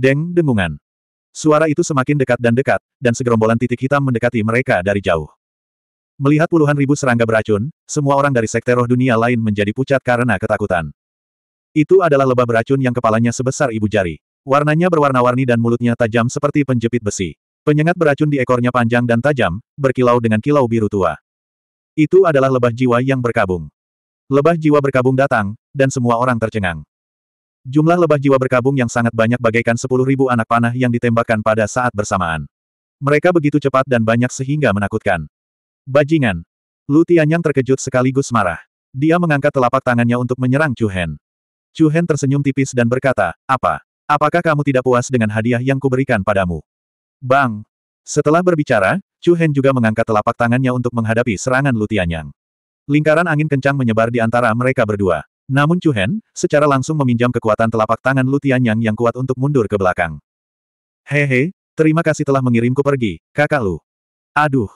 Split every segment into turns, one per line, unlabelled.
Deng dengungan. Suara itu semakin dekat dan dekat, dan segerombolan titik hitam mendekati mereka dari jauh. Melihat puluhan ribu serangga beracun, semua orang dari sekte roh dunia lain menjadi pucat karena ketakutan. Itu adalah lebah beracun yang kepalanya sebesar ibu jari. Warnanya berwarna-warni dan mulutnya tajam seperti penjepit besi. Penyengat beracun di ekornya panjang dan tajam, berkilau dengan kilau biru tua. Itu adalah lebah jiwa yang berkabung. Lebah jiwa berkabung datang, dan semua orang tercengang. Jumlah lebah jiwa berkabung yang sangat banyak bagaikan sepuluh ribu anak panah yang ditembakkan pada saat bersamaan. Mereka begitu cepat dan banyak sehingga menakutkan. Bajingan. Lu Tianyang terkejut sekaligus marah. Dia mengangkat telapak tangannya untuk menyerang Chu Hen. Chu Hen tersenyum tipis dan berkata, Apa? Apakah kamu tidak puas dengan hadiah yang kuberikan padamu? Bang! Setelah berbicara, Chu Hen juga mengangkat telapak tangannya untuk menghadapi serangan Lu Tianyang. Lingkaran angin kencang menyebar di antara mereka berdua. Namun Chu Hen, secara langsung meminjam kekuatan telapak tangan Lu Tianyang yang kuat untuk mundur ke belakang. Hehe, terima kasih telah mengirimku pergi, kakak Lu. Aduh.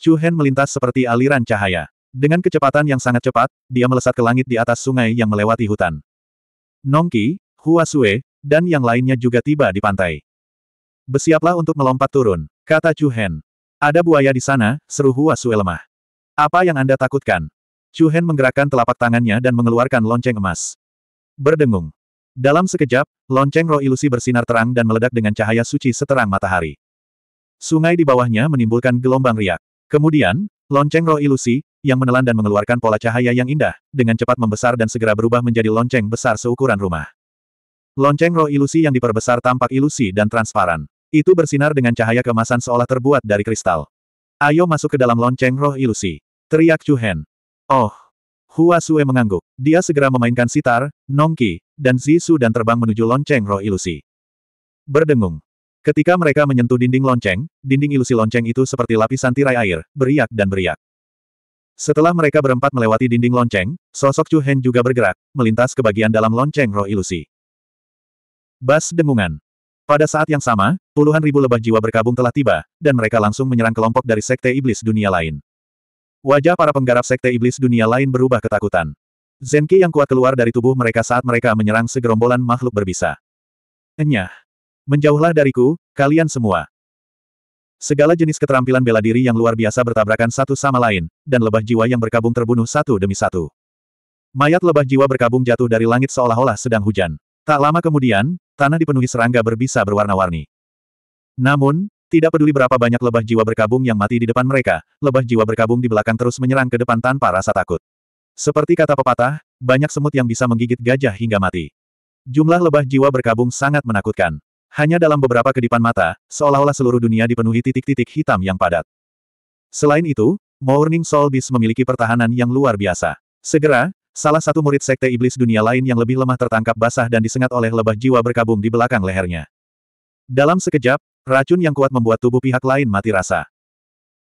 Chu Hen melintas seperti aliran cahaya. Dengan kecepatan yang sangat cepat, dia melesat ke langit di atas sungai yang melewati hutan. Nongki, Hua Sue, dan yang lainnya juga tiba di pantai. Bersiaplah untuk melompat turun, kata Chu Hen. Ada buaya di sana, seru Hua Sue lemah. Apa yang Anda takutkan? Chu Hen menggerakkan telapak tangannya dan mengeluarkan lonceng emas. Berdengung. Dalam sekejap, lonceng roh ilusi bersinar terang dan meledak dengan cahaya suci seterang matahari. Sungai di bawahnya menimbulkan gelombang riak. Kemudian, lonceng roh ilusi, yang menelan dan mengeluarkan pola cahaya yang indah, dengan cepat membesar dan segera berubah menjadi lonceng besar seukuran rumah. Lonceng roh ilusi yang diperbesar tampak ilusi dan transparan. Itu bersinar dengan cahaya kemasan seolah terbuat dari kristal. Ayo masuk ke dalam lonceng roh ilusi. Teriak Chu Hen. Oh! Hua Sue mengangguk. Dia segera memainkan sitar, nongki, dan zisu dan terbang menuju lonceng roh ilusi. Berdengung. Ketika mereka menyentuh dinding lonceng, dinding ilusi lonceng itu seperti lapisan tirai air, beriak dan beriak. Setelah mereka berempat melewati dinding lonceng, sosok Chu Hen juga bergerak, melintas ke bagian dalam lonceng roh ilusi. Bas dengungan. Pada saat yang sama, puluhan ribu lebah jiwa berkabung telah tiba, dan mereka langsung menyerang kelompok dari Sekte Iblis dunia lain. Wajah para penggarap sekte iblis dunia lain berubah ketakutan. Zenki yang kuat keluar dari tubuh mereka saat mereka menyerang segerombolan makhluk berbisa. Enyah. Menjauhlah dariku, kalian semua. Segala jenis keterampilan bela diri yang luar biasa bertabrakan satu sama lain, dan lebah jiwa yang berkabung terbunuh satu demi satu. Mayat lebah jiwa berkabung jatuh dari langit seolah-olah sedang hujan. Tak lama kemudian, tanah dipenuhi serangga berbisa berwarna-warni. Namun, tidak peduli berapa banyak lebah jiwa berkabung yang mati di depan mereka, lebah jiwa berkabung di belakang terus menyerang ke depan tanpa rasa takut. Seperti kata pepatah, banyak semut yang bisa menggigit gajah hingga mati. Jumlah lebah jiwa berkabung sangat menakutkan. Hanya dalam beberapa kedipan mata, seolah-olah seluruh dunia dipenuhi titik-titik hitam yang padat. Selain itu, Morning Soul Beast memiliki pertahanan yang luar biasa. Segera, salah satu murid sekte iblis dunia lain yang lebih lemah tertangkap basah dan disengat oleh lebah jiwa berkabung di belakang lehernya. Dalam sekejap, Racun yang kuat membuat tubuh pihak lain mati rasa.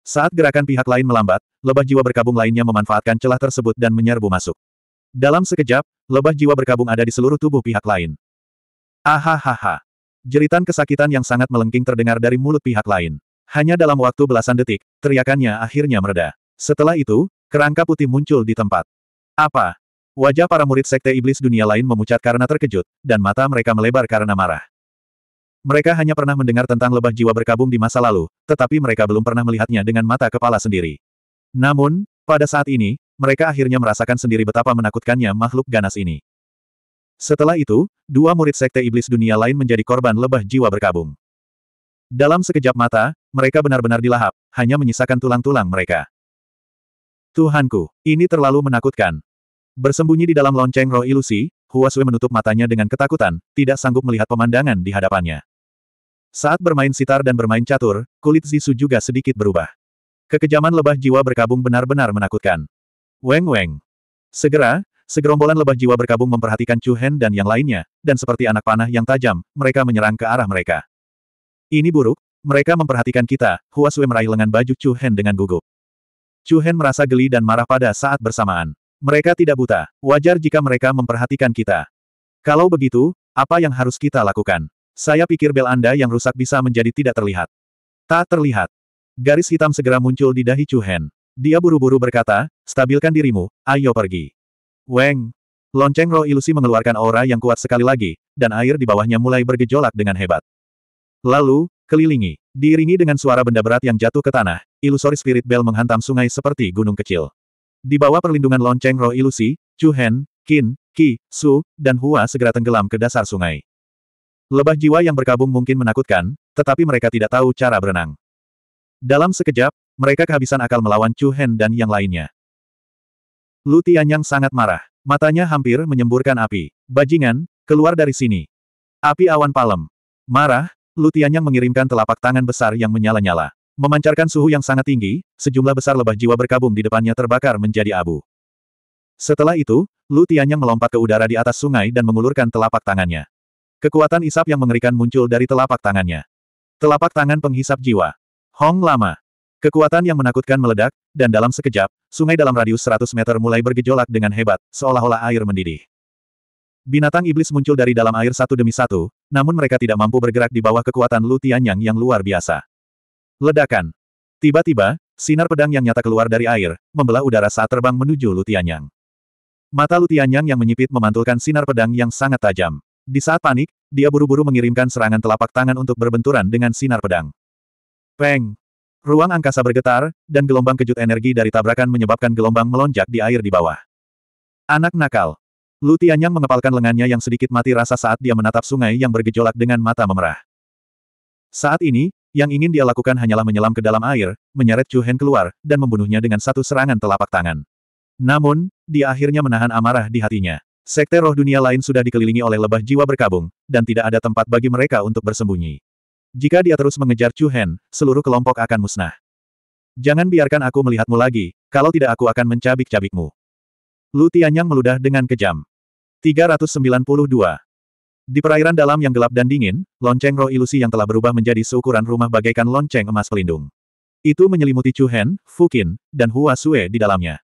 Saat gerakan pihak lain melambat, lebah jiwa berkabung lainnya memanfaatkan celah tersebut dan menyerbu masuk. Dalam sekejap, lebah jiwa berkabung ada di seluruh tubuh pihak lain. Ahahaha. Jeritan kesakitan yang sangat melengking terdengar dari mulut pihak lain. Hanya dalam waktu belasan detik, teriakannya akhirnya mereda. Setelah itu, kerangka putih muncul di tempat. Apa? Wajah para murid sekte iblis dunia lain memucat karena terkejut, dan mata mereka melebar karena marah. Mereka hanya pernah mendengar tentang lebah jiwa berkabung di masa lalu, tetapi mereka belum pernah melihatnya dengan mata kepala sendiri. Namun, pada saat ini, mereka akhirnya merasakan sendiri betapa menakutkannya makhluk ganas ini. Setelah itu, dua murid sekte iblis dunia lain menjadi korban lebah jiwa berkabung. Dalam sekejap mata, mereka benar-benar dilahap, hanya menyisakan tulang-tulang mereka. Tuhanku, ini terlalu menakutkan. Bersembunyi di dalam lonceng roh ilusi, Huasui menutup matanya dengan ketakutan, tidak sanggup melihat pemandangan di hadapannya. Saat bermain sitar dan bermain catur, kulit Zisu juga sedikit berubah. Kekejaman lebah jiwa berkabung benar-benar menakutkan. Weng-weng. Segera, segerombolan lebah jiwa berkabung memperhatikan Chu Hen dan yang lainnya, dan seperti anak panah yang tajam, mereka menyerang ke arah mereka. Ini buruk, mereka memperhatikan kita, Hua Sui meraih lengan baju Chu Hen dengan gugup. Chu Hen merasa geli dan marah pada saat bersamaan. Mereka tidak buta, wajar jika mereka memperhatikan kita. Kalau begitu, apa yang harus kita lakukan? Saya pikir bel Anda yang rusak bisa menjadi tidak terlihat. Tak terlihat. Garis hitam segera muncul di dahi Chu Hen. Dia buru-buru berkata, stabilkan dirimu, ayo pergi. Weng. Lonceng roh ilusi mengeluarkan aura yang kuat sekali lagi, dan air di bawahnya mulai bergejolak dengan hebat. Lalu, kelilingi, diiringi dengan suara benda berat yang jatuh ke tanah, ilusori spirit bel menghantam sungai seperti gunung kecil. Di bawah perlindungan lonceng roh ilusi, Chu Hen, Qin, Qi, Su, dan Hua segera tenggelam ke dasar sungai. Lebah jiwa yang berkabung mungkin menakutkan, tetapi mereka tidak tahu cara berenang. Dalam sekejap, mereka kehabisan akal melawan Chu Hen dan yang lainnya. Lu Tianyang sangat marah. Matanya hampir menyemburkan api. Bajingan, keluar dari sini. Api awan palem. Marah, Lu Tianyang mengirimkan telapak tangan besar yang menyala-nyala. Memancarkan suhu yang sangat tinggi, sejumlah besar lebah jiwa berkabung di depannya terbakar menjadi abu. Setelah itu, Lu Tianyang melompat ke udara di atas sungai dan mengulurkan telapak tangannya. Kekuatan isap yang mengerikan muncul dari telapak tangannya. Telapak tangan penghisap jiwa. Hong Lama. Kekuatan yang menakutkan meledak, dan dalam sekejap, sungai dalam radius 100 meter mulai bergejolak dengan hebat, seolah-olah air mendidih. Binatang iblis muncul dari dalam air satu demi satu, namun mereka tidak mampu bergerak di bawah kekuatan Lu Tianyang yang luar biasa. Ledakan. Tiba-tiba, sinar pedang yang nyata keluar dari air, membelah udara saat terbang menuju Lu Tianyang. Mata Lu Tianyang yang menyipit memantulkan sinar pedang yang sangat tajam. Di saat panik, dia buru-buru mengirimkan serangan telapak tangan untuk berbenturan dengan sinar pedang. Peng! Ruang angkasa bergetar, dan gelombang kejut energi dari tabrakan menyebabkan gelombang melonjak di air di bawah. Anak nakal! Lu Tianyang mengepalkan lengannya yang sedikit mati rasa saat dia menatap sungai yang bergejolak dengan mata memerah. Saat ini, yang ingin dia lakukan hanyalah menyelam ke dalam air, menyeret Chu Hen keluar, dan membunuhnya dengan satu serangan telapak tangan. Namun, dia akhirnya menahan amarah di hatinya. Sekte roh dunia lain sudah dikelilingi oleh lebah jiwa berkabung, dan tidak ada tempat bagi mereka untuk bersembunyi. Jika dia terus mengejar Chu Hen, seluruh kelompok akan musnah. Jangan biarkan aku melihatmu lagi, kalau tidak aku akan mencabik-cabikmu. Lu Tianyang meludah dengan kejam. 392. Di perairan dalam yang gelap dan dingin, lonceng roh ilusi yang telah berubah menjadi seukuran rumah bagaikan lonceng emas pelindung. Itu menyelimuti Chu Hen, Fu Qin, dan Hua Sue di dalamnya.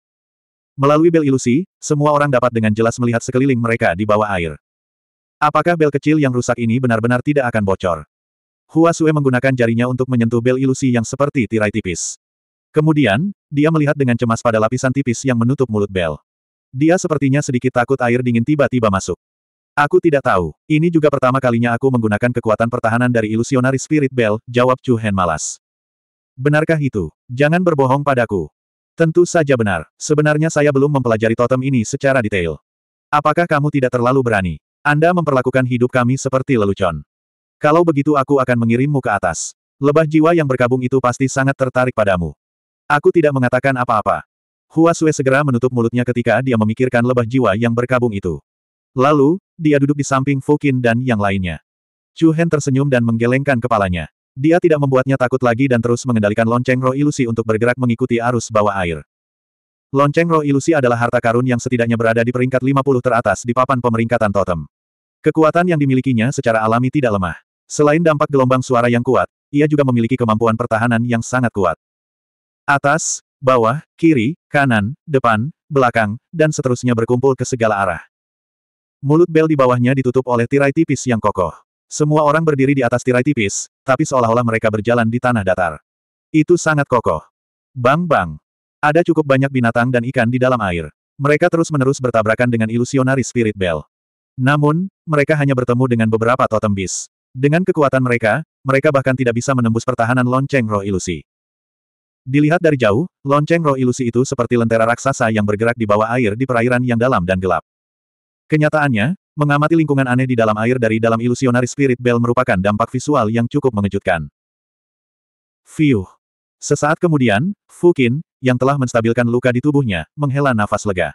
Melalui bel ilusi, semua orang dapat dengan jelas melihat sekeliling mereka di bawah air. Apakah bel kecil yang rusak ini benar-benar tidak akan bocor? Hua Sue menggunakan jarinya untuk menyentuh bel ilusi yang seperti tirai tipis. Kemudian, dia melihat dengan cemas pada lapisan tipis yang menutup mulut bel. Dia sepertinya sedikit takut air dingin tiba-tiba masuk. Aku tidak tahu. Ini juga pertama kalinya aku menggunakan kekuatan pertahanan dari ilusionari spirit bell, jawab Chu Hen malas. Benarkah itu? Jangan berbohong padaku. Tentu saja benar. Sebenarnya saya belum mempelajari totem ini secara detail. Apakah kamu tidak terlalu berani? Anda memperlakukan hidup kami seperti lelucon. Kalau begitu aku akan mengirimmu ke atas. Lebah jiwa yang berkabung itu pasti sangat tertarik padamu. Aku tidak mengatakan apa-apa. Hua Sue segera menutup mulutnya ketika dia memikirkan lebah jiwa yang berkabung itu. Lalu, dia duduk di samping Fukin dan yang lainnya. Chu Hen tersenyum dan menggelengkan kepalanya. Dia tidak membuatnya takut lagi dan terus mengendalikan lonceng roh ilusi untuk bergerak mengikuti arus bawah air. Lonceng roh ilusi adalah harta karun yang setidaknya berada di peringkat 50 teratas di papan pemeringkatan totem. Kekuatan yang dimilikinya secara alami tidak lemah. Selain dampak gelombang suara yang kuat, ia juga memiliki kemampuan pertahanan yang sangat kuat. Atas, bawah, kiri, kanan, depan, belakang, dan seterusnya berkumpul ke segala arah. Mulut bel di bawahnya ditutup oleh tirai tipis yang kokoh. Semua orang berdiri di atas tirai tipis, tapi seolah-olah mereka berjalan di tanah datar. Itu sangat kokoh. Bang-bang. Ada cukup banyak binatang dan ikan di dalam air. Mereka terus-menerus bertabrakan dengan ilusionari Spirit Bell. Namun, mereka hanya bertemu dengan beberapa totem bis. Dengan kekuatan mereka, mereka bahkan tidak bisa menembus pertahanan lonceng roh ilusi. Dilihat dari jauh, lonceng roh ilusi itu seperti lentera raksasa yang bergerak di bawah air di perairan yang dalam dan gelap. Kenyataannya, Mengamati lingkungan aneh di dalam air dari dalam ilusionari spirit bell merupakan dampak visual yang cukup mengejutkan. Fiuh. Sesaat kemudian, Fukin, yang telah menstabilkan luka di tubuhnya, menghela nafas lega.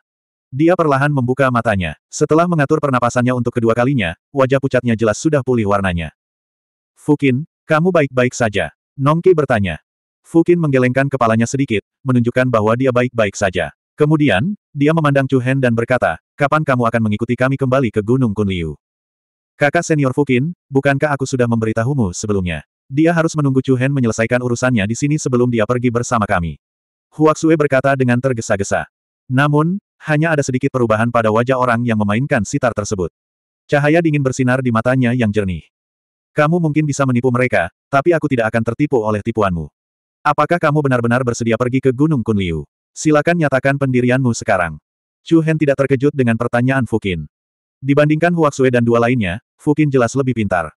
Dia perlahan membuka matanya. Setelah mengatur pernapasannya untuk kedua kalinya, wajah pucatnya jelas sudah pulih warnanya. Fukin, kamu baik-baik saja. Nongki bertanya. Fukin menggelengkan kepalanya sedikit, menunjukkan bahwa dia baik-baik saja. Kemudian, dia memandang Chu Hen dan berkata, kapan kamu akan mengikuti kami kembali ke Gunung Kunliu? Kakak senior Fukin, bukankah aku sudah memberitahumu sebelumnya? Dia harus menunggu Chu Hen menyelesaikan urusannya di sini sebelum dia pergi bersama kami. Sue berkata dengan tergesa-gesa. Namun, hanya ada sedikit perubahan pada wajah orang yang memainkan sitar tersebut. Cahaya dingin bersinar di matanya yang jernih. Kamu mungkin bisa menipu mereka, tapi aku tidak akan tertipu oleh tipuanmu. Apakah kamu benar-benar bersedia pergi ke Gunung Kunliu? Silakan nyatakan pendirianmu sekarang. Chu Hen tidak terkejut dengan pertanyaan Fukin. Dibandingkan Huaxue dan dua lainnya, Fukin jelas lebih pintar.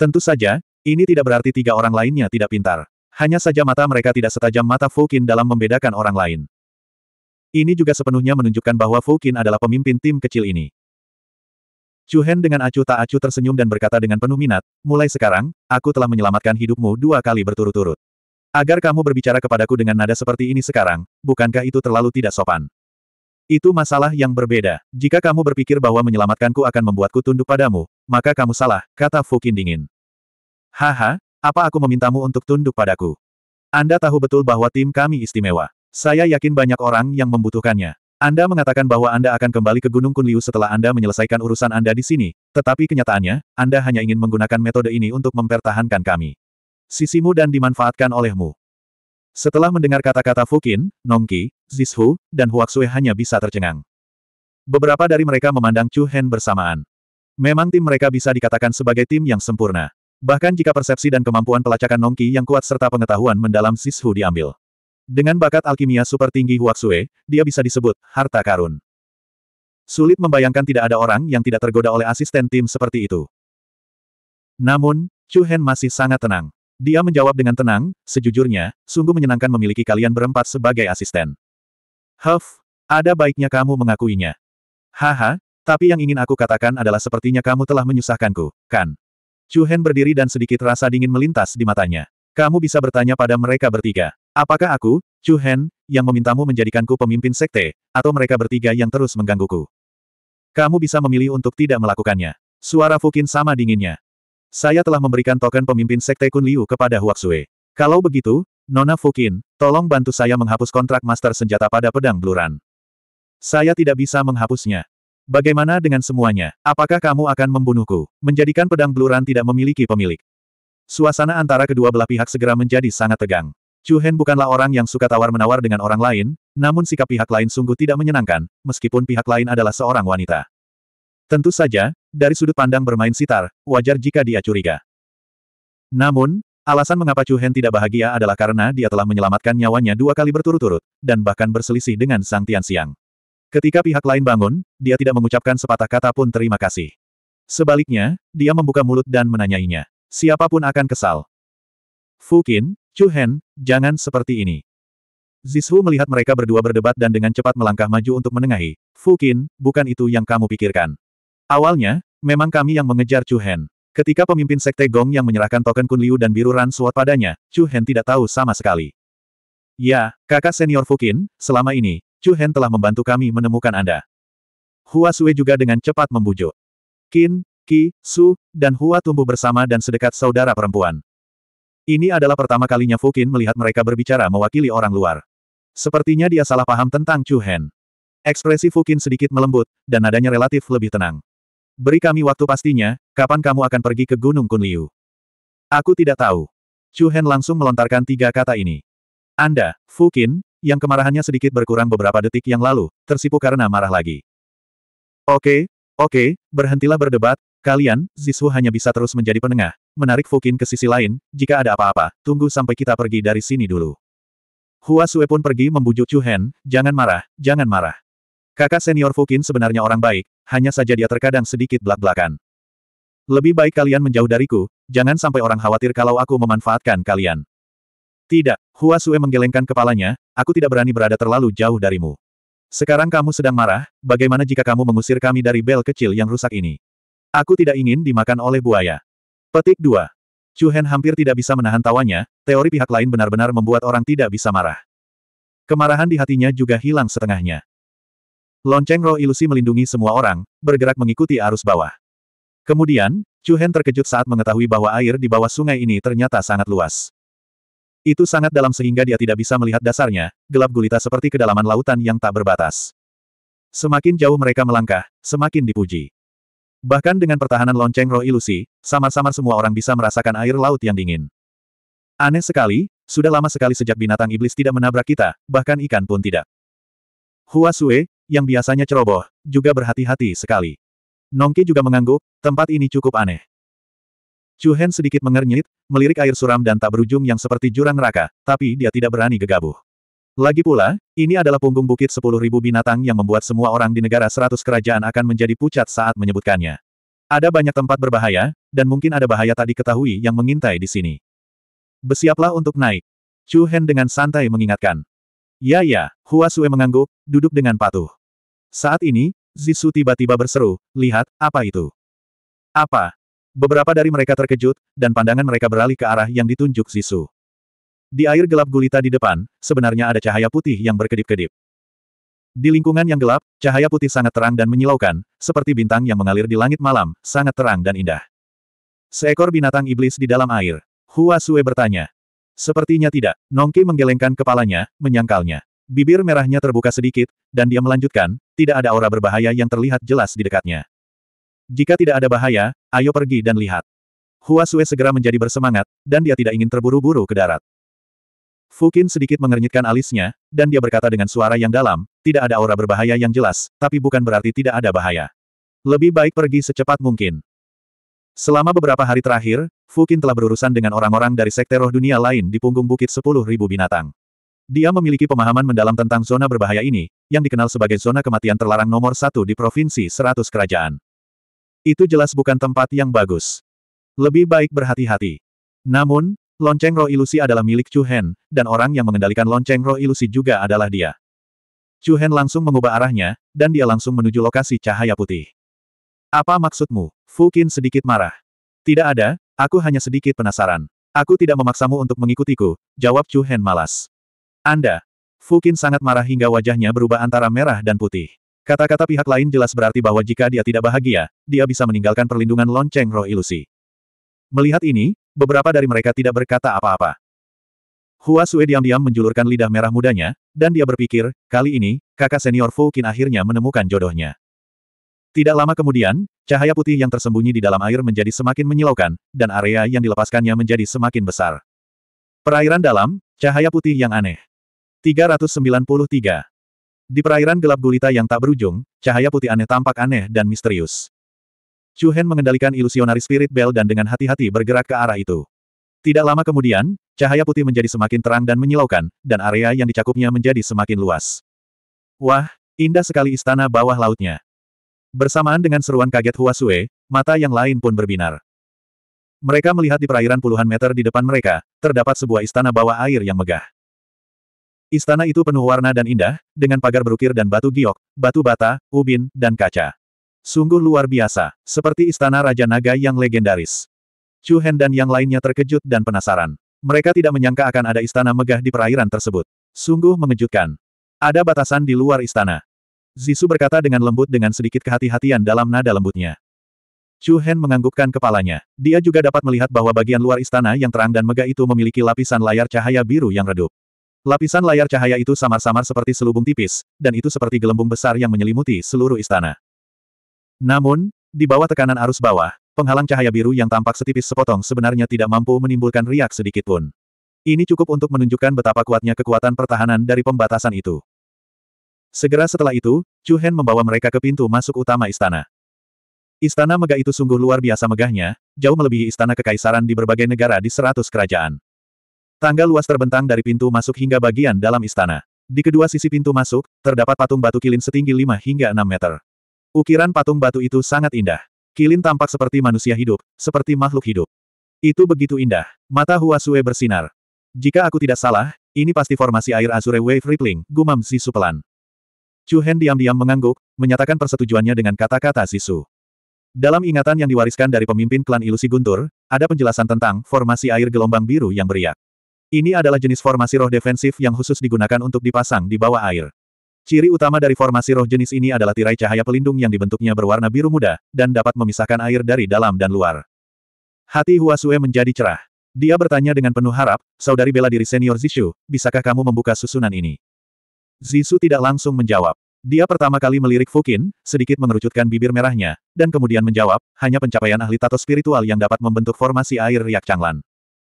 Tentu saja, ini tidak berarti tiga orang lainnya tidak pintar. Hanya saja mata mereka tidak setajam mata Fukin dalam membedakan orang lain. Ini juga sepenuhnya menunjukkan bahwa Fukin adalah pemimpin tim kecil ini. Chu Hen dengan acuh tak acuh tersenyum dan berkata dengan penuh minat, mulai sekarang, aku telah menyelamatkan hidupmu dua kali berturut-turut. Agar kamu berbicara kepadaku dengan nada seperti ini sekarang, bukankah itu terlalu tidak sopan? Itu masalah yang berbeda. Jika kamu berpikir bahwa menyelamatkanku akan membuatku tunduk padamu, maka kamu salah, kata Fukin dingin. Haha, apa aku memintamu untuk tunduk padaku? Anda tahu betul bahwa tim kami istimewa. Saya yakin banyak orang yang membutuhkannya. Anda mengatakan bahwa Anda akan kembali ke Gunung Kunliu setelah Anda menyelesaikan urusan Anda di sini, tetapi kenyataannya, Anda hanya ingin menggunakan metode ini untuk mempertahankan kami sisimu dan dimanfaatkan olehmu. Setelah mendengar kata-kata Fukin, Nongki, Zishu, dan Huaxue hanya bisa tercengang. Beberapa dari mereka memandang Chu Hen bersamaan. Memang tim mereka bisa dikatakan sebagai tim yang sempurna. Bahkan jika persepsi dan kemampuan pelacakan Nongki yang kuat serta pengetahuan mendalam Zishu diambil. Dengan bakat alkimia super tinggi Huaxue, dia bisa disebut harta karun. Sulit membayangkan tidak ada orang yang tidak tergoda oleh asisten tim seperti itu. Namun, Chu Hen masih sangat tenang. Dia menjawab dengan tenang, sejujurnya, sungguh menyenangkan memiliki kalian berempat sebagai asisten. Huff, ada baiknya kamu mengakuinya. Haha, tapi yang ingin aku katakan adalah sepertinya kamu telah menyusahkanku, kan? Chu Hen berdiri dan sedikit rasa dingin melintas di matanya. Kamu bisa bertanya pada mereka bertiga. Apakah aku, Chu Hen, yang memintamu menjadikanku pemimpin sekte, atau mereka bertiga yang terus menggangguku? Kamu bisa memilih untuk tidak melakukannya. Suara Fukin sama dinginnya. Saya telah memberikan token pemimpin Sekte Kun Liu kepada Huaxue. Kalau begitu, Nona Fukin, tolong bantu saya menghapus kontrak master senjata pada pedang bluran. Saya tidak bisa menghapusnya. Bagaimana dengan semuanya? Apakah kamu akan membunuhku? Menjadikan pedang bluran tidak memiliki pemilik. Suasana antara kedua belah pihak segera menjadi sangat tegang. Chu Hen bukanlah orang yang suka tawar-menawar dengan orang lain, namun sikap pihak lain sungguh tidak menyenangkan, meskipun pihak lain adalah seorang wanita. Tentu saja, dari sudut pandang bermain sitar, wajar jika dia curiga. Namun, alasan mengapa Chu Hen tidak bahagia adalah karena dia telah menyelamatkan nyawanya dua kali berturut-turut, dan bahkan berselisih dengan Sang Tian Siang. Ketika pihak lain bangun, dia tidak mengucapkan sepatah kata pun terima kasih. Sebaliknya, dia membuka mulut dan menanyainya. Siapapun akan kesal. Fu Qin, Chu Hen, jangan seperti ini. Zishu melihat mereka berdua berdebat dan dengan cepat melangkah maju untuk menengahi. Fu Qin, bukan itu yang kamu pikirkan. Awalnya, memang kami yang mengejar Chu Hen. Ketika pemimpin Sekte Gong yang menyerahkan token Kun Liu dan biru Ran Sword padanya, Chu Hen tidak tahu sama sekali. Ya, kakak senior Fukin, selama ini, Chu Hen telah membantu kami menemukan Anda. Hua Sui juga dengan cepat membujuk. Kin, Ki, Su, dan Hua tumbuh bersama dan sedekat saudara perempuan. Ini adalah pertama kalinya Fukin melihat mereka berbicara mewakili orang luar. Sepertinya dia salah paham tentang Chu Hen. Ekspresi Fukin sedikit melembut, dan nadanya relatif lebih tenang. Beri kami waktu pastinya, kapan kamu akan pergi ke Gunung Kunliu? Aku tidak tahu. Chu Hen langsung melontarkan tiga kata ini. Anda, Fu Qin, yang kemarahannya sedikit berkurang beberapa detik yang lalu, tersipu karena marah lagi. Oke, oke, berhentilah berdebat, kalian, Zishu hanya bisa terus menjadi penengah, menarik Fu Qin ke sisi lain, jika ada apa-apa, tunggu sampai kita pergi dari sini dulu. Hua Sue pun pergi membujuk Chu Hen, jangan marah, jangan marah. Kakak senior Fukin sebenarnya orang baik, hanya saja dia terkadang sedikit belak-belakan. Lebih baik kalian menjauh dariku, jangan sampai orang khawatir kalau aku memanfaatkan kalian. Tidak, Hua Sue menggelengkan kepalanya, aku tidak berani berada terlalu jauh darimu. Sekarang kamu sedang marah, bagaimana jika kamu mengusir kami dari bel kecil yang rusak ini? Aku tidak ingin dimakan oleh buaya. Petik 2. Chu Hen hampir tidak bisa menahan tawanya, teori pihak lain benar-benar membuat orang tidak bisa marah. Kemarahan di hatinya juga hilang setengahnya. Lonceng roh ilusi melindungi semua orang, bergerak mengikuti arus bawah. Kemudian, Chu Hen terkejut saat mengetahui bahwa air di bawah sungai ini ternyata sangat luas. Itu sangat dalam sehingga dia tidak bisa melihat dasarnya, gelap gulita seperti kedalaman lautan yang tak berbatas. Semakin jauh mereka melangkah, semakin dipuji. Bahkan dengan pertahanan lonceng roh ilusi, samar-samar semua orang bisa merasakan air laut yang dingin. Aneh sekali, sudah lama sekali sejak binatang iblis tidak menabrak kita, bahkan ikan pun tidak. Hua Sue, yang biasanya ceroboh, juga berhati-hati sekali. Nongki juga mengangguk, tempat ini cukup aneh. Chu Hen sedikit mengernyit, melirik air suram dan tak berujung yang seperti jurang neraka, tapi dia tidak berani gegabuh. Lagi pula, ini adalah punggung bukit sepuluh ribu binatang yang membuat semua orang di negara seratus kerajaan akan menjadi pucat saat menyebutkannya. Ada banyak tempat berbahaya, dan mungkin ada bahaya tak diketahui yang mengintai di sini. Bersiaplah untuk naik. Chu Hen dengan santai mengingatkan. Ya ya, Hua Sue mengangguk, duduk dengan patuh. Saat ini, Zisu tiba-tiba berseru, lihat, apa itu? Apa? Beberapa dari mereka terkejut, dan pandangan mereka beralih ke arah yang ditunjuk Zisu. Di air gelap gulita di depan, sebenarnya ada cahaya putih yang berkedip-kedip. Di lingkungan yang gelap, cahaya putih sangat terang dan menyilaukan, seperti bintang yang mengalir di langit malam, sangat terang dan indah. Seekor binatang iblis di dalam air. Hua Sue bertanya. Sepertinya tidak, Nongki menggelengkan kepalanya, menyangkalnya. Bibir merahnya terbuka sedikit, dan dia melanjutkan, tidak ada aura berbahaya yang terlihat jelas di dekatnya. Jika tidak ada bahaya, ayo pergi dan lihat. Hua Sue segera menjadi bersemangat, dan dia tidak ingin terburu-buru ke darat. Fukin sedikit mengernyitkan alisnya, dan dia berkata dengan suara yang dalam, tidak ada aura berbahaya yang jelas, tapi bukan berarti tidak ada bahaya. Lebih baik pergi secepat mungkin. Selama beberapa hari terakhir, Fukin telah berurusan dengan orang-orang dari sekte roh dunia lain di punggung bukit sepuluh ribu binatang. Dia memiliki pemahaman mendalam tentang zona berbahaya ini, yang dikenal sebagai zona kematian terlarang nomor satu di Provinsi Seratus Kerajaan. Itu jelas bukan tempat yang bagus. Lebih baik berhati-hati. Namun, lonceng roh ilusi adalah milik Chu Hen, dan orang yang mengendalikan lonceng roh ilusi juga adalah dia. Chu Hen langsung mengubah arahnya, dan dia langsung menuju lokasi cahaya putih. Apa maksudmu? Fu Qin sedikit marah. Tidak ada, aku hanya sedikit penasaran. Aku tidak memaksamu untuk mengikutiku, jawab Chu Hen malas. Anda. Fukin sangat marah hingga wajahnya berubah antara merah dan putih. Kata-kata pihak lain jelas berarti bahwa jika dia tidak bahagia, dia bisa meninggalkan perlindungan lonceng roh ilusi. Melihat ini, beberapa dari mereka tidak berkata apa-apa. Hua Sui diam-diam menjulurkan lidah merah mudanya, dan dia berpikir, kali ini, kakak senior Fu Fukin akhirnya menemukan jodohnya. Tidak lama kemudian, cahaya putih yang tersembunyi di dalam air menjadi semakin menyilaukan, dan area yang dilepaskannya menjadi semakin besar. Perairan dalam, cahaya putih yang aneh. 393. Di perairan gelap gulita yang tak berujung, cahaya putih aneh tampak aneh dan misterius. Chu Hen mengendalikan ilusionari spirit bell dan dengan hati-hati bergerak ke arah itu. Tidak lama kemudian, cahaya putih menjadi semakin terang dan menyilaukan, dan area yang dicakupnya menjadi semakin luas. Wah, indah sekali istana bawah lautnya. Bersamaan dengan seruan kaget Hua Sue, mata yang lain pun berbinar. Mereka melihat di perairan puluhan meter di depan mereka, terdapat sebuah istana bawah air yang megah. Istana itu penuh warna dan indah, dengan pagar berukir dan batu giok, batu bata, ubin, dan kaca. Sungguh luar biasa, seperti istana Raja Naga yang legendaris. Chu Hen dan yang lainnya terkejut dan penasaran. Mereka tidak menyangka akan ada istana megah di perairan tersebut. Sungguh mengejutkan. Ada batasan di luar istana. Zisu berkata dengan lembut dengan sedikit kehati-hatian dalam nada lembutnya. Chu Hen menganggukkan kepalanya. Dia juga dapat melihat bahwa bagian luar istana yang terang dan megah itu memiliki lapisan layar cahaya biru yang redup. Lapisan layar cahaya itu samar-samar seperti selubung tipis, dan itu seperti gelembung besar yang menyelimuti seluruh istana. Namun, di bawah tekanan arus bawah, penghalang cahaya biru yang tampak setipis sepotong sebenarnya tidak mampu menimbulkan riak sedikitpun. Ini cukup untuk menunjukkan betapa kuatnya kekuatan pertahanan dari pembatasan itu. Segera setelah itu, Chu Hen membawa mereka ke pintu masuk utama istana. Istana megah itu sungguh luar biasa megahnya, jauh melebihi istana kekaisaran di berbagai negara di seratus kerajaan. Tangga luas terbentang dari pintu masuk hingga bagian dalam istana. Di kedua sisi pintu masuk, terdapat patung batu kilin setinggi 5 hingga 6 meter. Ukiran patung batu itu sangat indah. Kilin tampak seperti manusia hidup, seperti makhluk hidup. Itu begitu indah. Mata Huasue bersinar. Jika aku tidak salah, ini pasti formasi air Azure Wave Rippling, gumam Sisu pelan. Chu Hen diam-diam mengangguk, menyatakan persetujuannya dengan kata-kata Sisu. Dalam ingatan yang diwariskan dari pemimpin klan ilusi Guntur, ada penjelasan tentang formasi air gelombang biru yang beriak. Ini adalah jenis formasi roh defensif yang khusus digunakan untuk dipasang di bawah air. Ciri utama dari formasi roh jenis ini adalah tirai cahaya pelindung yang dibentuknya berwarna biru muda, dan dapat memisahkan air dari dalam dan luar. Hati Huasue menjadi cerah. Dia bertanya dengan penuh harap, saudari bela diri senior Zishu, bisakah kamu membuka susunan ini? Zishu tidak langsung menjawab. Dia pertama kali melirik Fukin, sedikit mengerucutkan bibir merahnya, dan kemudian menjawab, hanya pencapaian ahli tato spiritual yang dapat membentuk formasi air riak Changlan.